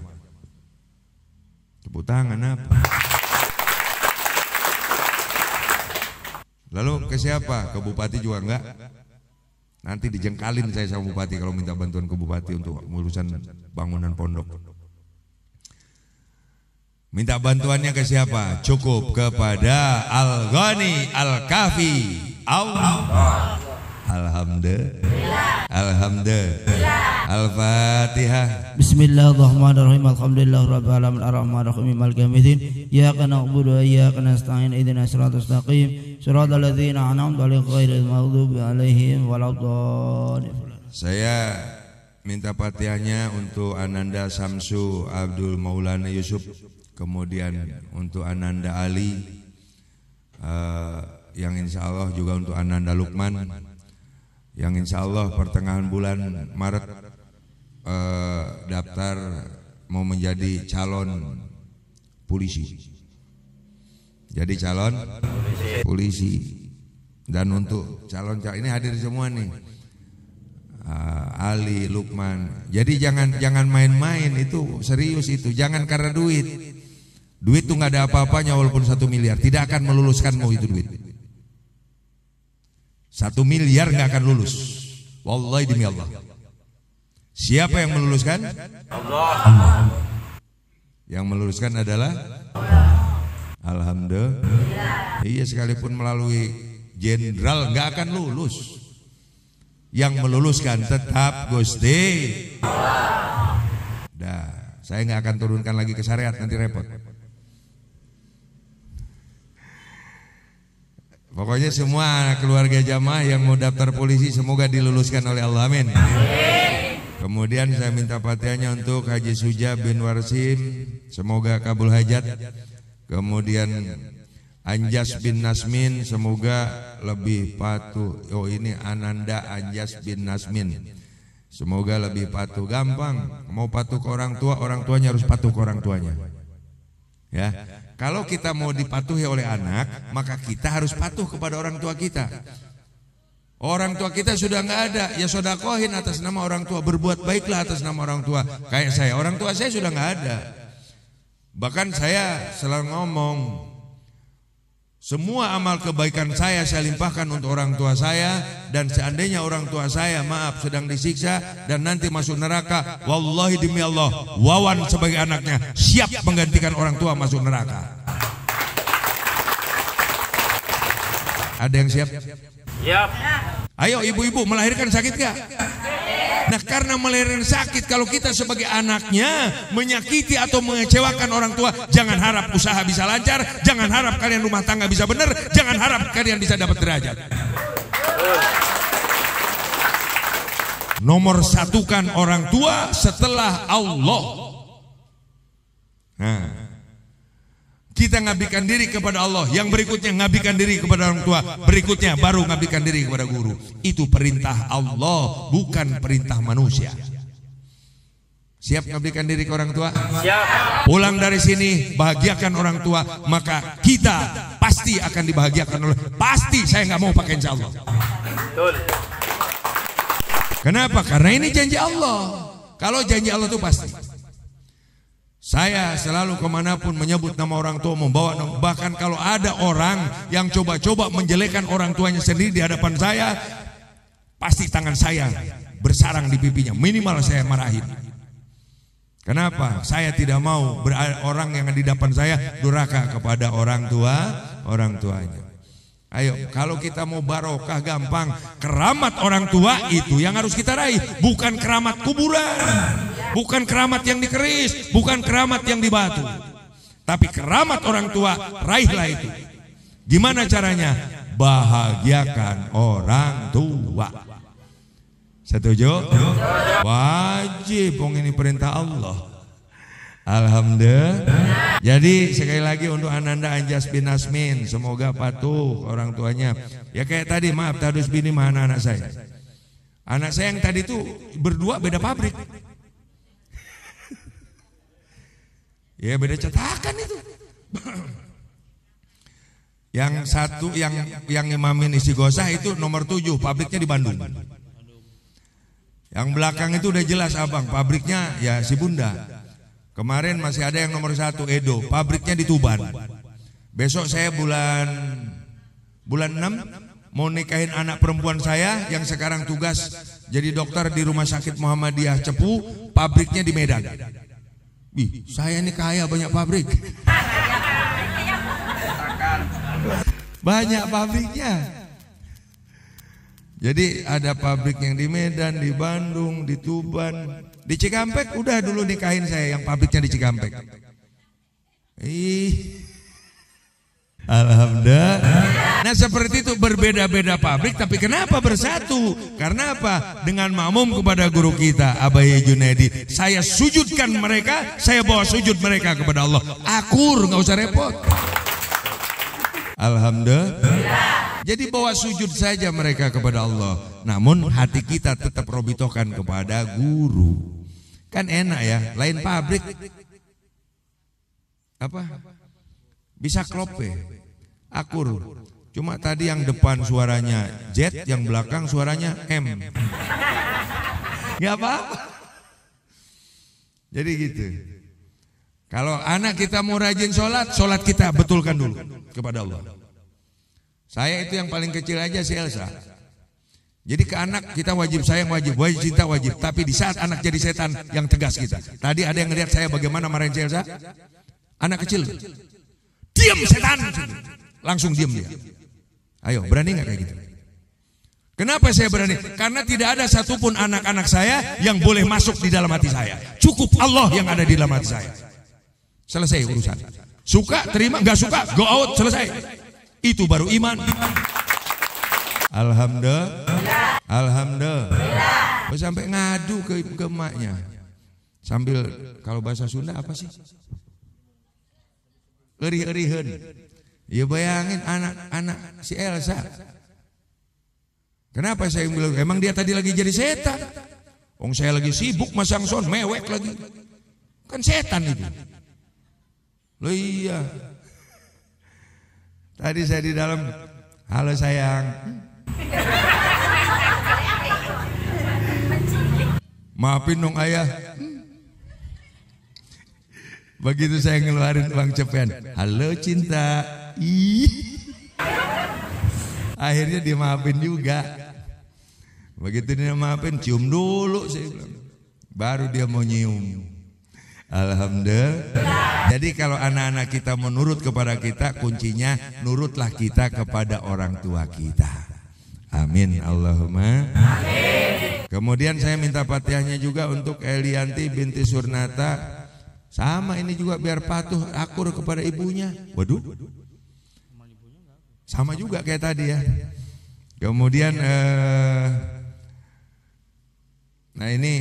Tepuk tangan apa? Lalu ke siapa? Ke bupati juga enggak? Nanti dijengkalin saya sama bupati kalau minta bantuan ke bupati untuk urusan bangunan pondok. Minta bantuannya ke siapa? Cukup kepada Al-Ghani Al-Kafi Allah. Alhamdulillah. Alhamdulillah. Al-Fatihah. Bismillahirrahmanirrahim. rabbil alamin maliki yaumiddin. Iyyaka na'budu wa iyyaka nasta'in ihdinash shiratal mustaqim. Shiratal ladzina an'amta 'alaihim ghairil maghdubi 'alaihim waladdallin. Saya minta Fatihahnya untuk Ananda Samsu Abdul Maulana Yusuf, kemudian untuk Ananda Ali uh, yang insya Allah juga untuk Ananda Lukman yang insya Allah pertengahan bulan Maret eh, daftar mau menjadi calon polisi. Jadi calon polisi dan untuk calon calon ini hadir semua nih uh, Ali Lukman. Jadi jangan jangan main-main itu serius itu. Jangan karena duit. Duit tuh nggak ada apa-apanya walaupun satu miliar. Tidak akan meluluskanmu itu duit. Satu miliar nggak akan lulus. Wallahi demi Allah. Siapa yang meluluskan? Allah. Yang meluluskan adalah Alhamdulillah. Iya sekalipun melalui jenderal nggak akan lulus. Yang meluluskan tetap Gusti. Dah, saya nggak akan turunkan lagi ke syariat nanti repot. Pokoknya semua keluarga jamaah yang mau daftar polisi semoga diluluskan oleh Allah. Amin. Kemudian saya minta patiannya untuk Haji Suja bin Warsim, semoga kabul hajat. Kemudian Anjas bin Nasmin, semoga lebih patuh. Oh ini Ananda Anjas bin Nasmin. Semoga lebih patuh. Gampang, mau patuh ke orang tua, orang tuanya harus patuh ke orang tuanya. Ya, kalau kita mau dipatuhi oleh anak, maka kita harus patuh kepada orang tua kita. Orang tua kita sudah nggak ada, ya sodakohin atas nama orang tua, berbuat baiklah atas nama orang tua. Kayak saya, orang tua saya sudah nggak ada. Bahkan saya selalu ngomong, semua amal kebaikan saya saya limpahkan untuk orang tua saya dan seandainya orang tua saya maaf sedang disiksa dan nanti masuk neraka, wallahi demi Allah, Wawan sebagai anaknya siap menggantikan orang tua masuk neraka. Ada yang siap? Siap. Ayo ibu-ibu melahirkan sakit gak? Nah karena melahirkan sakit kalau kita sebagai anaknya menyakiti atau mengecewakan orang tua jangan harap usaha bisa lancar, jangan harap kalian rumah tangga bisa benar, jangan harap kalian bisa dapat derajat. Nomor satukan orang tua setelah Allah. Nah, kita ngabikan diri kepada Allah, yang berikutnya ngabikan diri kepada orang tua, berikutnya baru ngabikan diri kepada guru. Itu perintah Allah, bukan perintah manusia. Siap ngabdikan diri ke orang tua? Siap. Pulang dari sini, bahagiakan orang tua, maka kita pasti akan dibahagiakan oleh. Pasti saya nggak mau pakai insya Allah. Kenapa? Karena ini janji Allah. Kalau janji Allah itu pasti. Saya selalu kemanapun menyebut nama orang tua membawa Bahkan kalau ada orang yang coba-coba menjelekan orang tuanya sendiri di hadapan saya, pasti tangan saya bersarang di pipinya. Minimal saya marahin. Kenapa? Saya tidak mau orang yang di depan saya duraka kepada orang tua, orang tuanya. Ayo, kalau kita mau barokah gampang, keramat orang tua itu yang harus kita raih, bukan keramat kuburan bukan keramat yang di keris, bukan keramat yang di batu. Tapi keramat orang tua, raihlah itu. Gimana caranya? Bahagiakan orang tua. Setuju? Wajib, ini perintah Allah. Alhamdulillah. Jadi sekali lagi untuk Ananda Anjas bin Asmin, semoga patuh orang tuanya. Ya kayak tadi maaf Tadus bini mana anak saya. Anak saya yang tadi itu berdua beda pabrik. Ya beda cetakan itu. yang satu yang yang imamin isi gosah itu nomor tujuh, pabriknya di Bandung. Yang belakang itu udah jelas abang, pabriknya ya si bunda. Kemarin masih ada yang nomor satu Edo, pabriknya di Tuban. Besok saya bulan bulan 6 mau nikahin anak perempuan saya yang sekarang tugas jadi dokter di rumah sakit Muhammadiyah Cepu, pabriknya di Medan. Ih, saya ini kaya banyak pabrik. Banyak pabriknya. Jadi ada pabrik yang di Medan, di Bandung, di Tuban, di Cikampek udah dulu nikahin saya yang pabriknya di Cikampek. Ih, Alhamdulillah. Nah seperti itu berbeda-beda pabrik tapi kenapa bersatu? Karena apa? Dengan makmum kepada guru kita Abaye Junaidi. Saya sujudkan mereka, saya bawa sujud mereka kepada Allah. Akur, nggak usah repot. Alhamdulillah. Jadi bawa sujud saja mereka kepada Allah. Namun hati kita tetap robitokan kepada guru. Kan enak ya, lain pabrik. Apa? Bisa klope, eh? eh? akur. Cuma tadi yang depan suaranya Z, yang belakang suaranya M. ya apa Jadi gitu. Kalau anak kita mau rajin sholat, sholat kita betulkan dulu kepada Allah. Saya itu yang paling kecil aja si Elsa. Jadi ke anak kita wajib sayang wajib, wajib cinta wajib. Tapi di saat anak jadi setan yang tegas kita. Tadi ada yang ngelihat saya bagaimana marahin si Elsa? Anak kecil. Diam setan. Langsung diam dia. Ayo, berani nggak kayak gitu? Kenapa saya berani? Karena tidak ada satupun anak-anak saya yang boleh masuk di dalam hati saya. Cukup Allah yang ada di dalam hati saya. Selesai urusan. Suka, terima, nggak suka, go out, selesai. Itu baru iman. Alhamdulillah. Alhamdulillah. Sampai ngadu ke, ke maknya. Sambil kalau bahasa Sunda apa sih? Eri-erihan. Ya bayangin anak-anak si Elsa. Kenapa saya bilang emang dia tadi lagi jadi setan? Wong saya lagi sibuk masang son mewek lagi. Kan setan itu. Loh iya. Tadi saya di dalam halo sayang. Maafin dong ayah. Begitu saya ngeluarin uang cepen, halo cinta. Ih. Akhirnya dia maafin juga. Begitu dia maafin, cium dulu saya Baru dia mau nyium. Alhamdulillah. Jadi kalau anak-anak kita menurut kepada kita, kuncinya nurutlah kita kepada orang tua kita. Amin Allahumma. Amin. Kemudian saya minta patiahnya juga untuk Elianti binti Surnata sama ini juga biar patuh akur kepada ibunya. Waduh. Sama juga kayak tadi ya. Kemudian eh, nah ini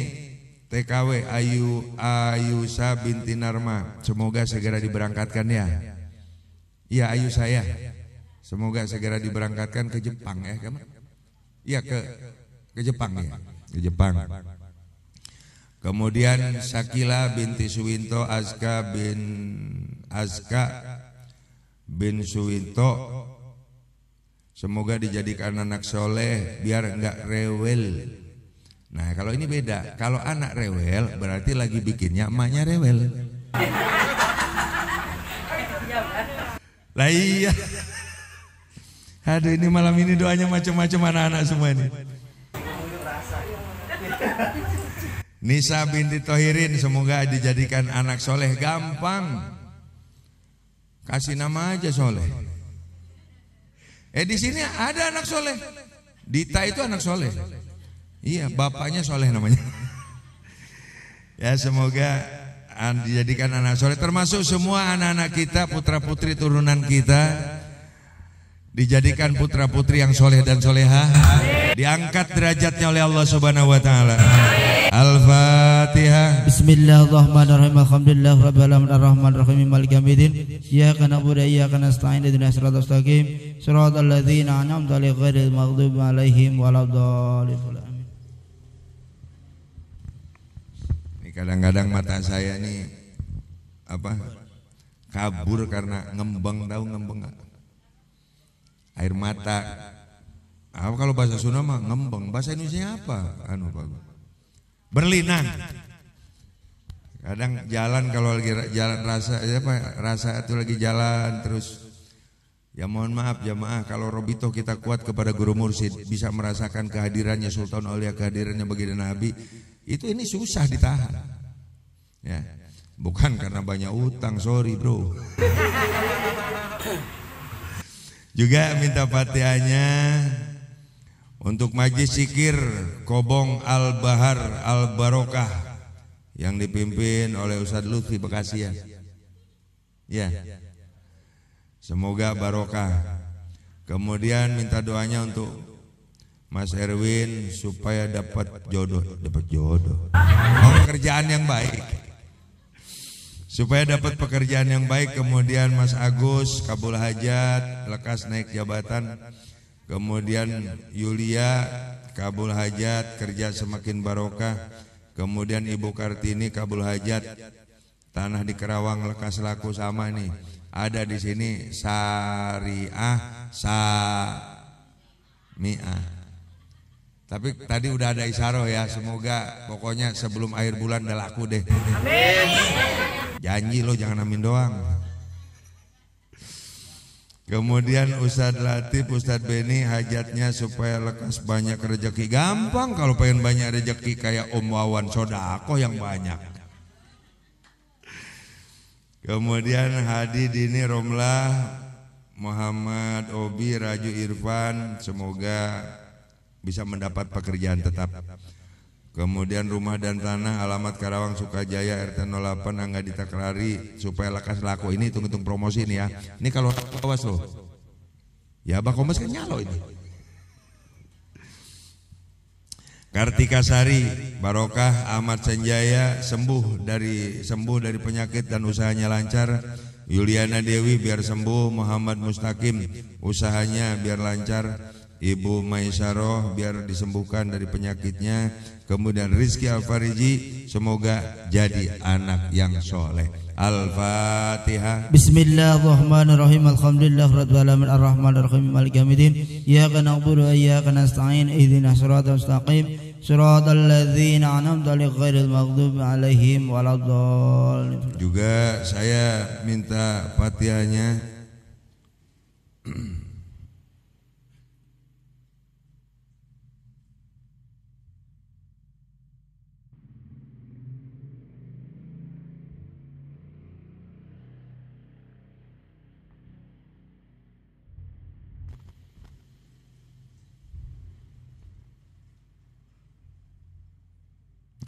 TKW Ayu Ayusa binti Narma. Semoga segera diberangkatkan ya. Iya Ayu saya. Semoga segera diberangkatkan ke Jepang ya, Iya ke ke Jepang ya. Ke Jepang. Ke Jepang. Kemudian Sakila binti Suwinto Azka bin Azka bin Suwinto Semoga dijadikan anak soleh biar enggak rewel Nah kalau ini beda Kalau anak rewel berarti lagi bikinnya emaknya rewel Lah iya Aduh ini malam ini doanya macam-macam anak-anak semua ini Nisa binti Tohirin semoga dijadikan anak soleh gampang. Kasih nama aja soleh. Eh di sini ada anak soleh. Dita itu anak soleh. Iya, bapaknya soleh namanya. ya semoga dijadikan anak soleh. Termasuk semua anak-anak kita, putra putri turunan kita dijadikan putra putri yang soleh dan soleha, diangkat derajatnya oleh Allah Subhanahu Wa Taala. Al-Fatihah. Bismillahirrahmanirrahim. Alhamdulillah rabbil alamin arrahmanir rahim Malik yaumiddin. Iyyaka na'budu wa iyyaka nasta'in ihdinas siratal mustaqim. Siratal ladzina an'amta 'alaihim ghairil maghdubi 'alaihim waladdallin. Kadang-kadang mata saya ini apa kabur karena ngembang tahu ngembang gak? Air mata. Apa kalau bahasa Sunda mah ngembang? Bahasa Indonesia apa? Anu Pak berlinang. Kadang jalan kalau lagi jalan rasa ya apa rasa itu lagi jalan terus Ya mohon maaf jamaah kalau Robito kita kuat kepada guru mursid bisa merasakan kehadirannya Sultan Aulia kehadirannya bagi Nabi itu ini susah ditahan. Ya. Bukan karena banyak utang, sorry bro. Juga minta fatihahnya untuk majlis sikir Kobong Al-Bahar Al-Barokah yang dipimpin oleh Ustadz Lutfi Bekasi Ya. Ya. Semoga barokah. Kemudian minta doanya untuk Mas Erwin supaya dapat jodoh, dapat jodoh. Oh, pekerjaan yang baik. Supaya dapat pekerjaan yang baik kemudian Mas Agus kabul hajat, lekas naik jabatan. Kemudian Yulia kabul hajat kerja semakin barokah. Kemudian Ibu Kartini kabul hajat tanah di Kerawang lekas laku sama nih. Ada di sini Sariah sa mi'ah. Tapi tadi udah ada Isaro ya, semoga pokoknya sebelum akhir bulan udah laku deh. Amin. Janji lo jangan amin doang. Kemudian Ustadz Latif, Ustadz Beni hajatnya supaya lekas banyak rejeki Gampang kalau pengen banyak rejeki kayak Om Wawan Sodako yang banyak. Kemudian Hadi Dini Romlah, Muhammad Obi, Raju Irfan, semoga bisa mendapat pekerjaan tetap. Kemudian rumah dan tanah alamat Karawang Sukajaya RT 08 Angga Dita Kerari supaya lekas laku ini hitung-hitung promosi nih ya. Ini kalau awas loh. Ya bang Komas kan nyalo ini. Kartika Sari, Barokah Ahmad Senjaya sembuh dari sembuh dari penyakit dan usahanya lancar. Yuliana Dewi biar sembuh, Muhammad Mustaqim usahanya biar lancar. Ibu Maisaroh biar disembuhkan dari penyakitnya. Kemudian Rizki Al-Fariji semoga jadi anak yang soleh. Al-Fatihah. Bismillahirrahmanirrahim. Alhamdulillah rabbil alamin arrahmanirrahim maliki ya Iyyaka Ya wa iyyaka nasta'in. Ihdinas siratal mustaqim. al ladzina anam talik ghairil maghdub 'alaihim waladdallin. Juga saya minta Fatihahnya.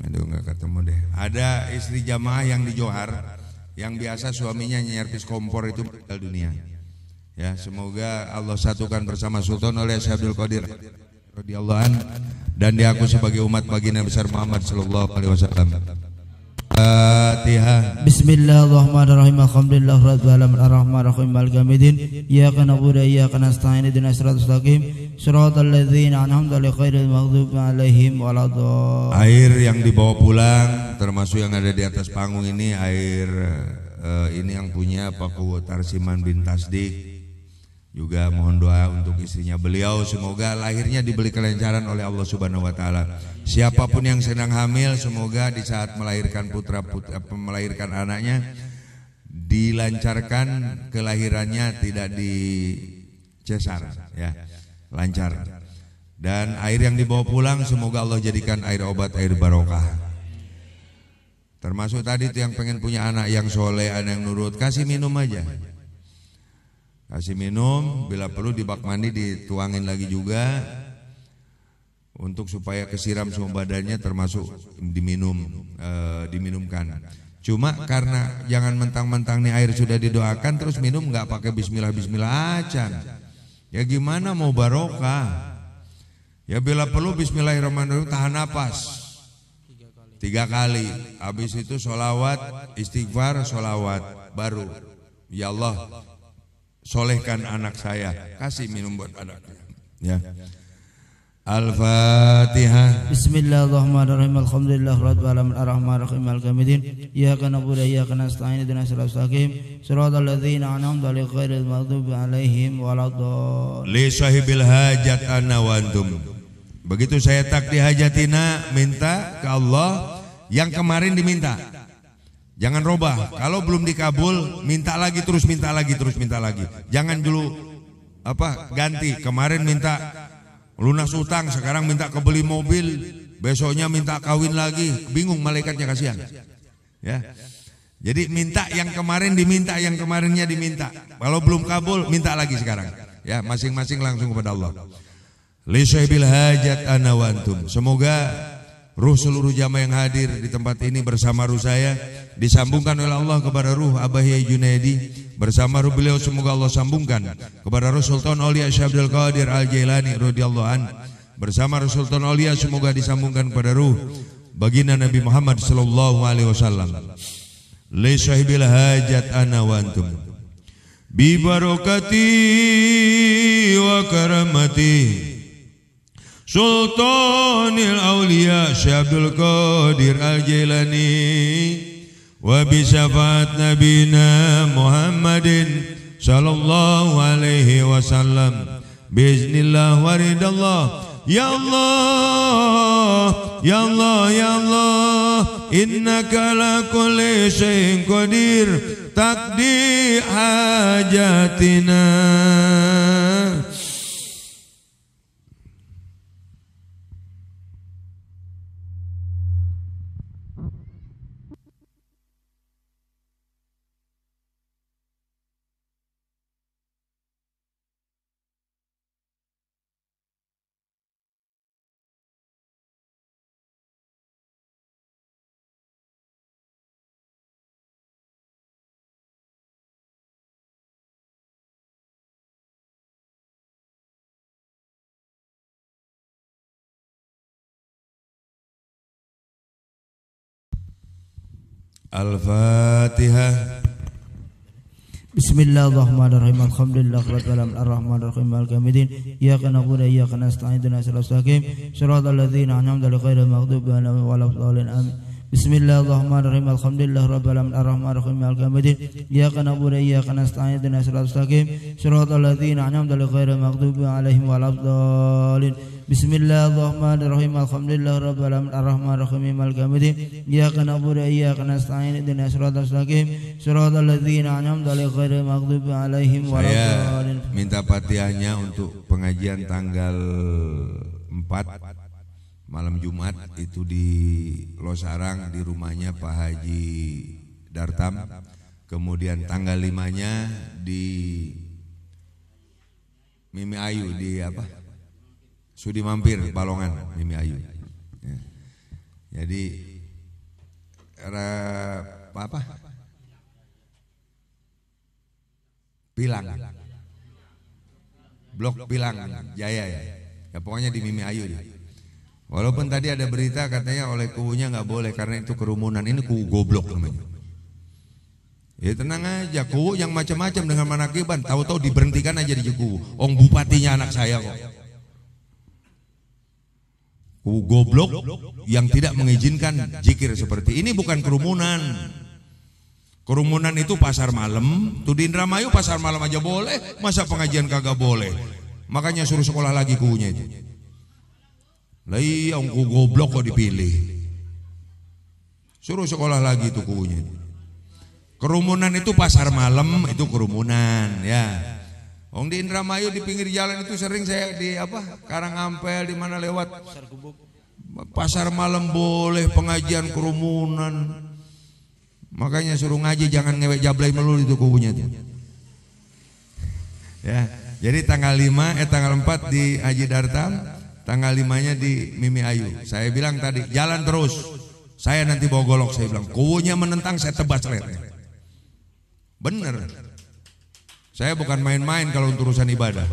Aduh nggak ketemu deh. Ada istri jamaah yang di Johar, yang biasa suaminya nyerpis kompor itu meninggal dunia. Ya semoga Allah satukan bersama Sultan oleh Syabdul Qadir radhiyallahu an dan diaku sebagai umat baginda besar Muhammad Shallallahu alaihi wasallam. Fatihah. Bismillahirrahmanirrahim. Alhamdulillah rabbil alamin arrahmanir rahim maliki yaumiddin. Iyyaka na'budu wa iyyaka nasta'in ihdinas siratal Surat Air yang dibawa pulang termasuk yang ada di atas panggung ini air eh, ini yang punya Pak Tarsiman bin Tasdik. Juga mohon doa untuk istrinya beliau semoga lahirnya diberi kelancaran oleh Allah Subhanahu wa taala. Siapapun yang sedang hamil semoga di saat melahirkan putra, putra melahirkan anaknya dilancarkan kelahirannya tidak di cesar ya lancar. Dan air yang dibawa pulang semoga Allah jadikan air obat, air barokah. Termasuk tadi itu yang pengen punya anak yang soleh, anak yang nurut, kasih minum aja. Kasih minum, bila perlu di bak mandi dituangin lagi juga untuk supaya kesiram semua badannya termasuk diminum e, diminumkan. Cuma karena jangan mentang-mentang nih air sudah didoakan terus minum nggak pakai bismillah bismillah acan. Ya gimana mau barokah? Ya bila perlu bismillahirrahmanirrahim tahan nafas Tiga kali. Habis itu sholawat, istighfar, sholawat. Baru. Ya Allah, solehkan anak saya. Kasih minum buat anaknya. Ya. Al-Fatihah. Bismillahirrahmanirrahim. Alhamdulillah rabbil alamin arrahmanirrahim maliki yaumiddin. Iyyaka na'budu wa iyyaka nasta'in ihdinas siratal mustaqim. Siratal ladzina an'amta 'alaihim ghairil maghdubi 'alaihim waladdallin. Li sahibil hajat ana wa antum. Begitu saya tak di hajatina minta ke Allah yang kemarin diminta. Jangan robah. Kalau belum dikabul, minta lagi terus minta lagi terus minta lagi. Jangan dulu apa ganti kemarin minta Lunas utang, sekarang minta kebeli mobil, besoknya minta kawin lagi, bingung malaikatnya kasihan. Ya. Jadi minta yang kemarin diminta, yang kemarinnya diminta. Kalau belum kabul, minta lagi sekarang. Ya, masing-masing langsung kepada Allah. Li hajat anawantum Semoga ruh seluruh jamaah yang hadir di tempat ini bersama ruh saya disambungkan oleh Allah kepada ruh Abahiyah Junaidi bersama ruh beliau semoga Allah sambungkan kepada Rasul Sultan Aulia Syabdul Qadir Al Jailani radhiyallahu an bersama Rasul Sultan Aulia semoga disambungkan kepada ruh baginda Nabi Muhammad sallallahu alaihi wasallam li sahibil hajat ana wa antum bi barakati wa karamati Sultanil Aulia Syabdul Qadir Al Jailani Hai, hai, hai, hai, Muhammadin hai, alaihi wasallam bismillah hai, hai, hai, hai, hai, hai, hai, hai, hai, hai, hai, hai, hai, hai, hai, الفاتحة بسم الله الرحمن الرحيم الحمد لله رب العالمين الرحمن الرحيم مالك يوم الدين اياك نعبد واياك نستعين اهدنا الصراط المستقيم صراط الذين انعمت عليهم غير المغضوب عليهم ولا الضالين امين بسم الله الرحمن الرحيم الحمد لله رب العالمين الرحمن الرحيم مالك يوم الدين اياك نعبد واياك نستعين اهدنا الصراط المستقيم صراط الذين انعمت عليهم غير المغضوب عليهم ولا الضالين Bismillahirrahmanirrahim. Alhamdulillahirabbil alamin arrahmanirrahim maliki yaumiddin. Iyyaka na'budu wa iyyaka nasta'in. Ihdinas siratal mustaqim. Siratal ladzina an'amta 'alaihim ghairil maghdubi 'alaihim waladdallin. Minta patiannya untuk pengajian tanggal 4 malam Jumat itu di Losarang di rumahnya Pak Haji Dartam. Kemudian tanggal limanya di Mimi Ayu di apa? Sudi mampir Balongan Mimi Ayu. Ya. Jadi era apa? bilang, Blok bilang Jaya ya. Ya pokoknya di Mimi Ayu ya. Walaupun tadi ada berita katanya oleh kubunya nggak boleh karena itu kerumunan ini kubu goblok namanya. Ya tenang aja, kubu yang macam-macam dengan manakiban, tahu-tahu diberhentikan aja di kubu. Ong bupatinya anak saya kok goblok yang tidak mengizinkan jikir seperti ini bukan kerumunan. Kerumunan itu pasar malam, tuh di Indramayu pasar malam aja boleh, masa pengajian kagak boleh. Makanya suruh sekolah lagi kunya itu. Lah iya ku goblok kok dipilih. Suruh sekolah lagi tuh kunya. Kerumunan itu pasar malam itu kerumunan ya. Om di Indramayu di pinggir jalan itu sering saya di apa Karangampel di mana lewat pasar malam boleh pengajian kerumunan makanya suruh ngaji jangan ngewek jablay melulu itu kubunya tuh ya jadi tanggal 5 eh tanggal 4 di Haji Dartam tanggal 5 nya di Mimi Ayu saya bilang tadi jalan terus saya nanti bawa golok saya bilang kubunya menentang saya tebas lehernya bener saya bukan main-main kalau untuk urusan ibadah.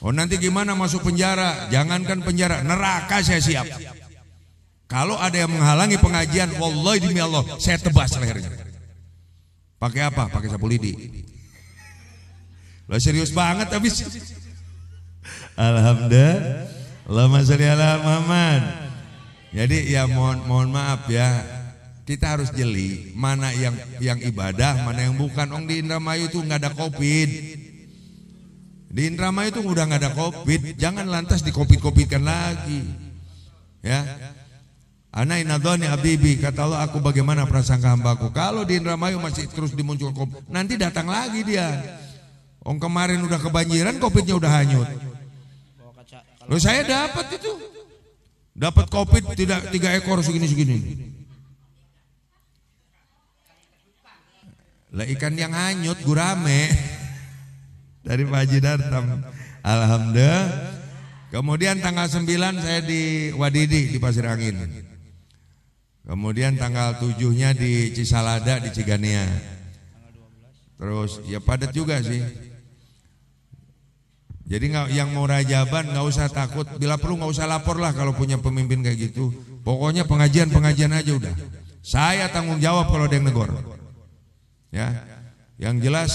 Oh nanti gimana masuk penjara? Jangankan penjara, neraka saya siap. Kalau ada yang menghalangi pengajian, wallahi demi Allah, saya tebas lehernya. Pakai apa? Pakai sapu lidi. Lo serius banget habis. Alhamdulillah. Allahumma sholli ala Muhammad. Jadi ya mohon mohon maaf ya kita harus jeli mana yang yang ibadah, mana yang bukan. Ong di Indramayu itu nggak ada covid. Di Indramayu itu udah nggak ada covid, jangan lantas dikopit-kopitkan lagi. Ya. Ana inadoni abibi kata Allah aku bagaimana perasaan hambaku. Kalau di Indramayu masih terus dimunculkan covid, nanti datang lagi dia. Ong kemarin udah kebanjiran, covidnya udah hanyut. Lo saya dapat itu. Dapat covid tidak tiga ekor segini-segini. Lah ikan yang hanyut gurame dari Pak Haji Dartam. Alhamdulillah. Kemudian tanggal 9 saya di Wadidi di Pasir Angin. Kemudian tanggal 7-nya di Cisalada di Cigania. Terus ya padat juga sih. Jadi nggak yang mau rajaban nggak usah takut. Bila perlu nggak usah lapor lah kalau punya pemimpin kayak gitu. Pokoknya pengajian pengajian aja udah. Saya tanggung jawab kalau ada yang negor. Ya. Yang jelas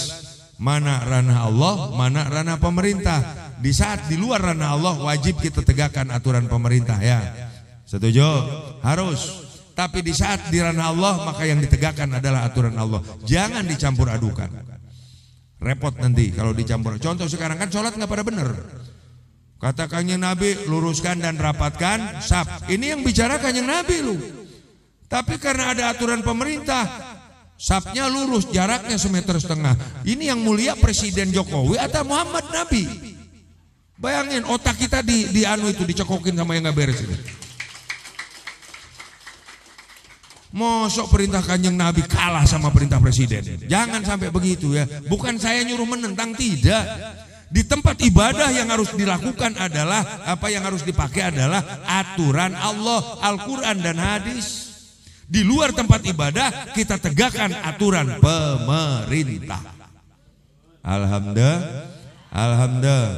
mana ranah Allah, mana ranah pemerintah. Di saat di luar ranah Allah wajib kita tegakkan aturan pemerintah ya. Setuju? Harus. Tapi di saat di ranah Allah maka yang ditegakkan adalah aturan Allah. Jangan dicampur adukan. Repot nanti kalau dicampur. Contoh sekarang kan sholat nggak pada bener. Kata Nabi luruskan dan rapatkan sab. Ini yang bicara kanjeng Nabi lu. Tapi karena ada aturan pemerintah, Sapnya lurus, jaraknya semeter setengah. Ini yang mulia Presiden Jokowi atau Muhammad Nabi. Bayangin otak kita di, di anu itu dicekokin sama yang nggak beres itu. Mosok perintah kanjeng Nabi kalah sama perintah presiden. Jangan sampai begitu ya. Bukan saya nyuruh menentang, tidak. Di tempat ibadah yang harus dilakukan adalah apa yang harus dipakai adalah aturan Allah, Al-Quran dan hadis. Di luar tempat ibadah kita tegakkan aturan pemerintah. Alhamdulillah. Alhamdulillah.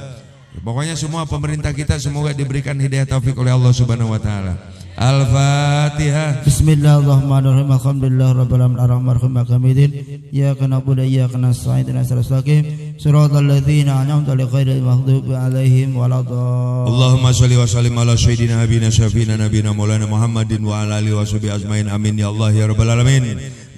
Pokoknya semua pemerintah kita semoga diberikan hidayah taufik oleh Allah Subhanahu wa taala. Al-Fatihah. Bismillahirrahmanirrahim. Alhamdulillah rabbil alamin arrahmanir rahim. Ya kana budaya kana sa'idina صراط الذين أنعمت عليهم غير المغضوب عليهم ولا الضالين اللهم صل وسلم على سيدنا نبينا شفينا نبينا مولانا محمد وعلى آله وصحبه أجمعين آمين يا الله يا رب العالمين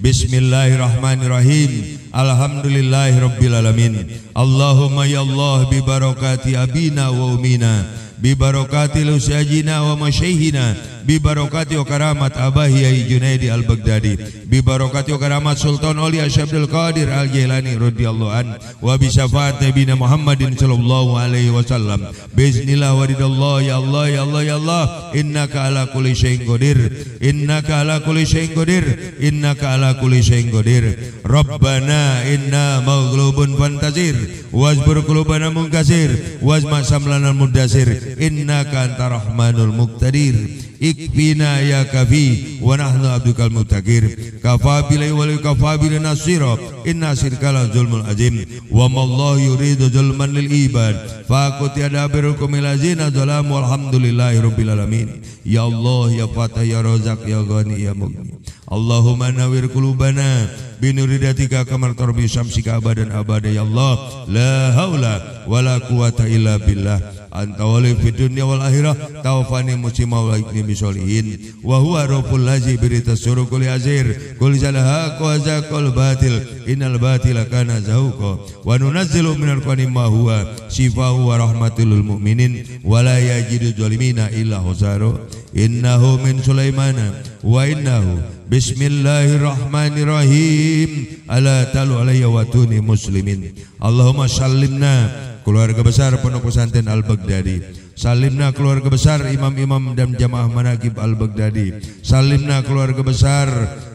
بسم الله الرحمن الرحيم الحمد لله رب العالمين اللهم يا الله ببركات أبينا وأمينا ببركات لساجنا ومشيخنا bi barokati wa karamat Abahi Junaidi Al-Baghdadi bi barokati wa karamat Sultan Oli Asyabdul Qadir Al-Jailani radhiyallahu an wa bi syafaat Nabi Muhammadin sallallahu alaihi wasallam bismillah wa ridallah ya Allah ya Allah ya Allah innaka ala kulli syai'in qadir innaka ala kulli syai'in qadir innaka ala kulli syai'in qadir rabbana inna maghlubun fantazir wasbur qulubana munkasir wasma samlanal mudasir innaka rahmanul muqtadir ikfina ya kafi wa nahnu abdukal mutakir kafabila wa wal kafabila nasira inna syirkala zulmul azim wa mallahu yuridu zulman lil ibad fa qut yadabirukum ila zina zalam walhamdulillahi rabbil alamin ya allah ya fatah ya razak ya ghani ya mughni Allahumma nawwir qulubana binuridatika kamar tarbi syamsika abadan abada ya allah la haula wala quwata illa billah anta wali fid dunya wal akhirah taufani muslima wa ikni bisolihin wa huwa rabbul lazi bi tasuru kulli azir kulli jalaha wa zaqal batil innal batila kana zauqa wa nunazzilu al qani ma huwa shifa wa rahmatul mu'minin wa la yajidu zalimina illa husaru innahu min sulaimana wa innahu Bismillahirrahmanirrahim. Ala talu alayya wa tuni muslimin. Allahumma shallimna keluarga besar Pondok Pesantren Al-Baghdadi. Salimna keluarga besar imam-imam dan jamaah manakib Al-Baghdadi. Salimna keluarga besar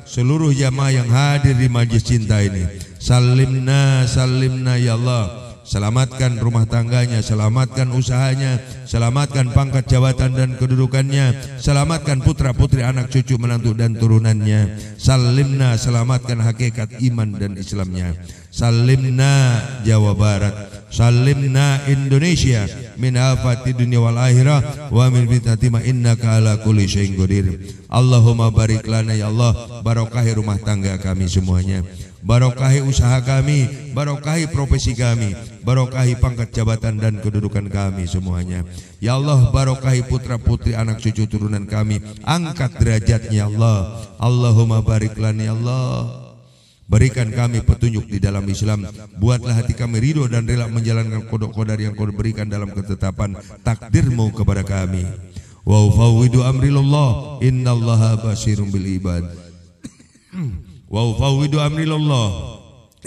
seluruh jamaah yang hadir di majlis cinta ini. Salimna, salimna ya Allah. Selamatkan rumah tangganya, selamatkan usahanya, selamatkan pangkat jabatan dan kedudukannya, selamatkan putra-putri anak cucu menantu dan turunannya. Salimna, selamatkan hakikat iman dan Islamnya. Salimna Jawa Barat Salimna Indonesia min afati dunia wal akhirah wa min fitnati ma innaka ala kulli syai'in Allahumma barik lana ya Allah barokahi rumah tangga kami semuanya barokahi usaha kami, barokahi profesi kami, barokahi pangkat jabatan dan kedudukan kami semuanya. Ya Allah, barokahi putra-putri anak cucu turunan kami, angkat derajatnya ya Allah. Allahumma barik lana ya Allah. Berikan kami petunjuk di dalam Islam. Buatlah hati kami ridho dan rela menjalankan kodok-kodar yang kau berikan dalam ketetapan takdirmu kepada kami. Wa ufawwidu amrilullah innallaha basirun bil ibad. Wa ufawwidu amrilullah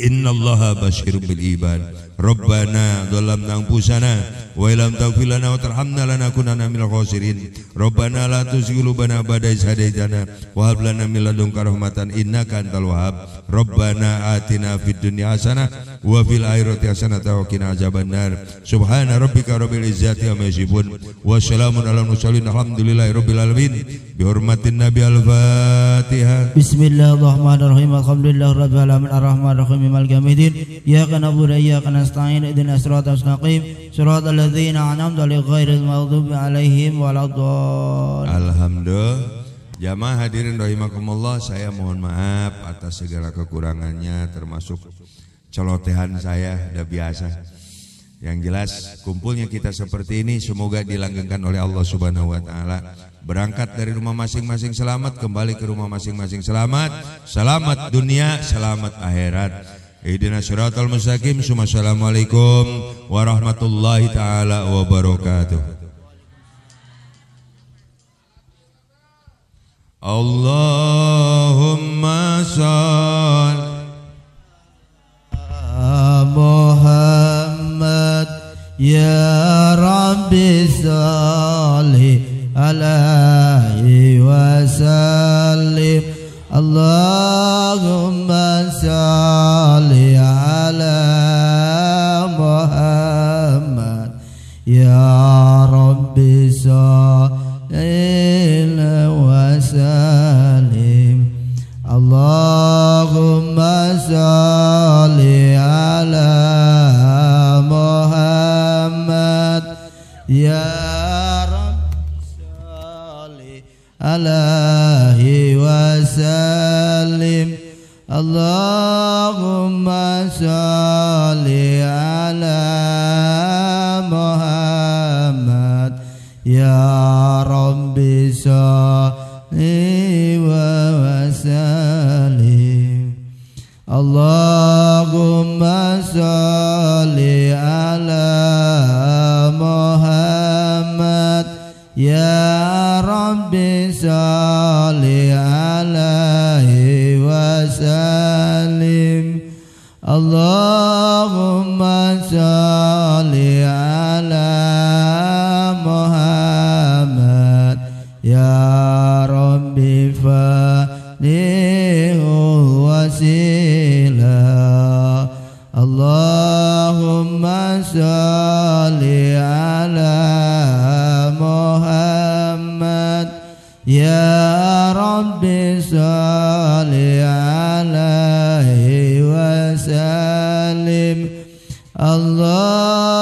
Innallaha basyirum bil iman. Rabbana dhalamna anfusana wa illam taghfir lana wa tarhamna lanakunanna minal khosirin. Rabbana la tuzigh qulubana ba'da idh hadaytana wa hab lana min ladunka rahmatan innaka antal wahhab. Rabbana atina fid dunya hasanah wa fil akhirati hasanah wa qina azabannar subhana rabbika rabbil izzati amma yasifun wa salamun alal mursalin alhamdulillahi rabbil alamin bi hurmatin nabi al fatiha bismillahirrahmanirrahim alhamdulillahi rabbil alamin arrahmanir rahim maliki yaumiddin iyyaka na'budu wa iyyaka nasta'in ihdinas siratal mustaqim siratal ladzina an'amta 'alaihim ghairil maghdubi 'alaihim waladdallin alhamdulillah Jamaah hadirin rahimakumullah, saya mohon maaf atas segala kekurangannya termasuk celotehan saya udah biasa. Yang jelas kumpulnya kita seperti ini semoga dilanggengkan oleh Allah Subhanahu wa taala. Berangkat dari rumah masing-masing selamat, kembali ke rumah masing-masing selamat. Selamat dunia, selamat akhirat. Ihdina siratal mustaqim. Assalamualaikum warahmatullahi taala wabarakatuh. Allahumma salli يا ربي صل عليه وسلم اللهم صل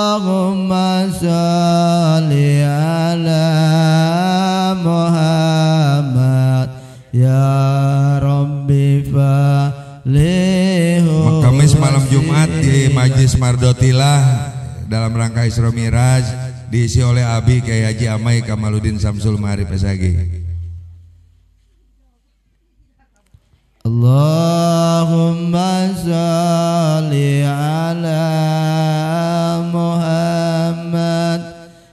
Allahumma salli ala Muhammad Ya Rabbi falihu Kamis malam Jumat di Majlis Mardotilah dalam rangka Isra Miraj diisi oleh Abi Kiai Haji Amai Kamaludin Samsul Marif SAG. Allahumma salli ala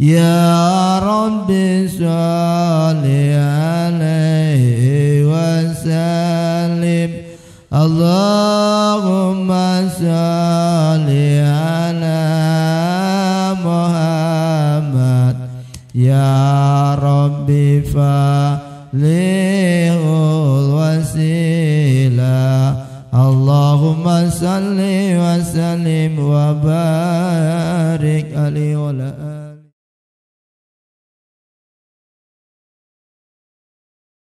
يا رب صل عليه وسلم اللهم صل على محمد يا رب فله الوسيلة اللهم صل وسلم وبارك عليه وعلى آله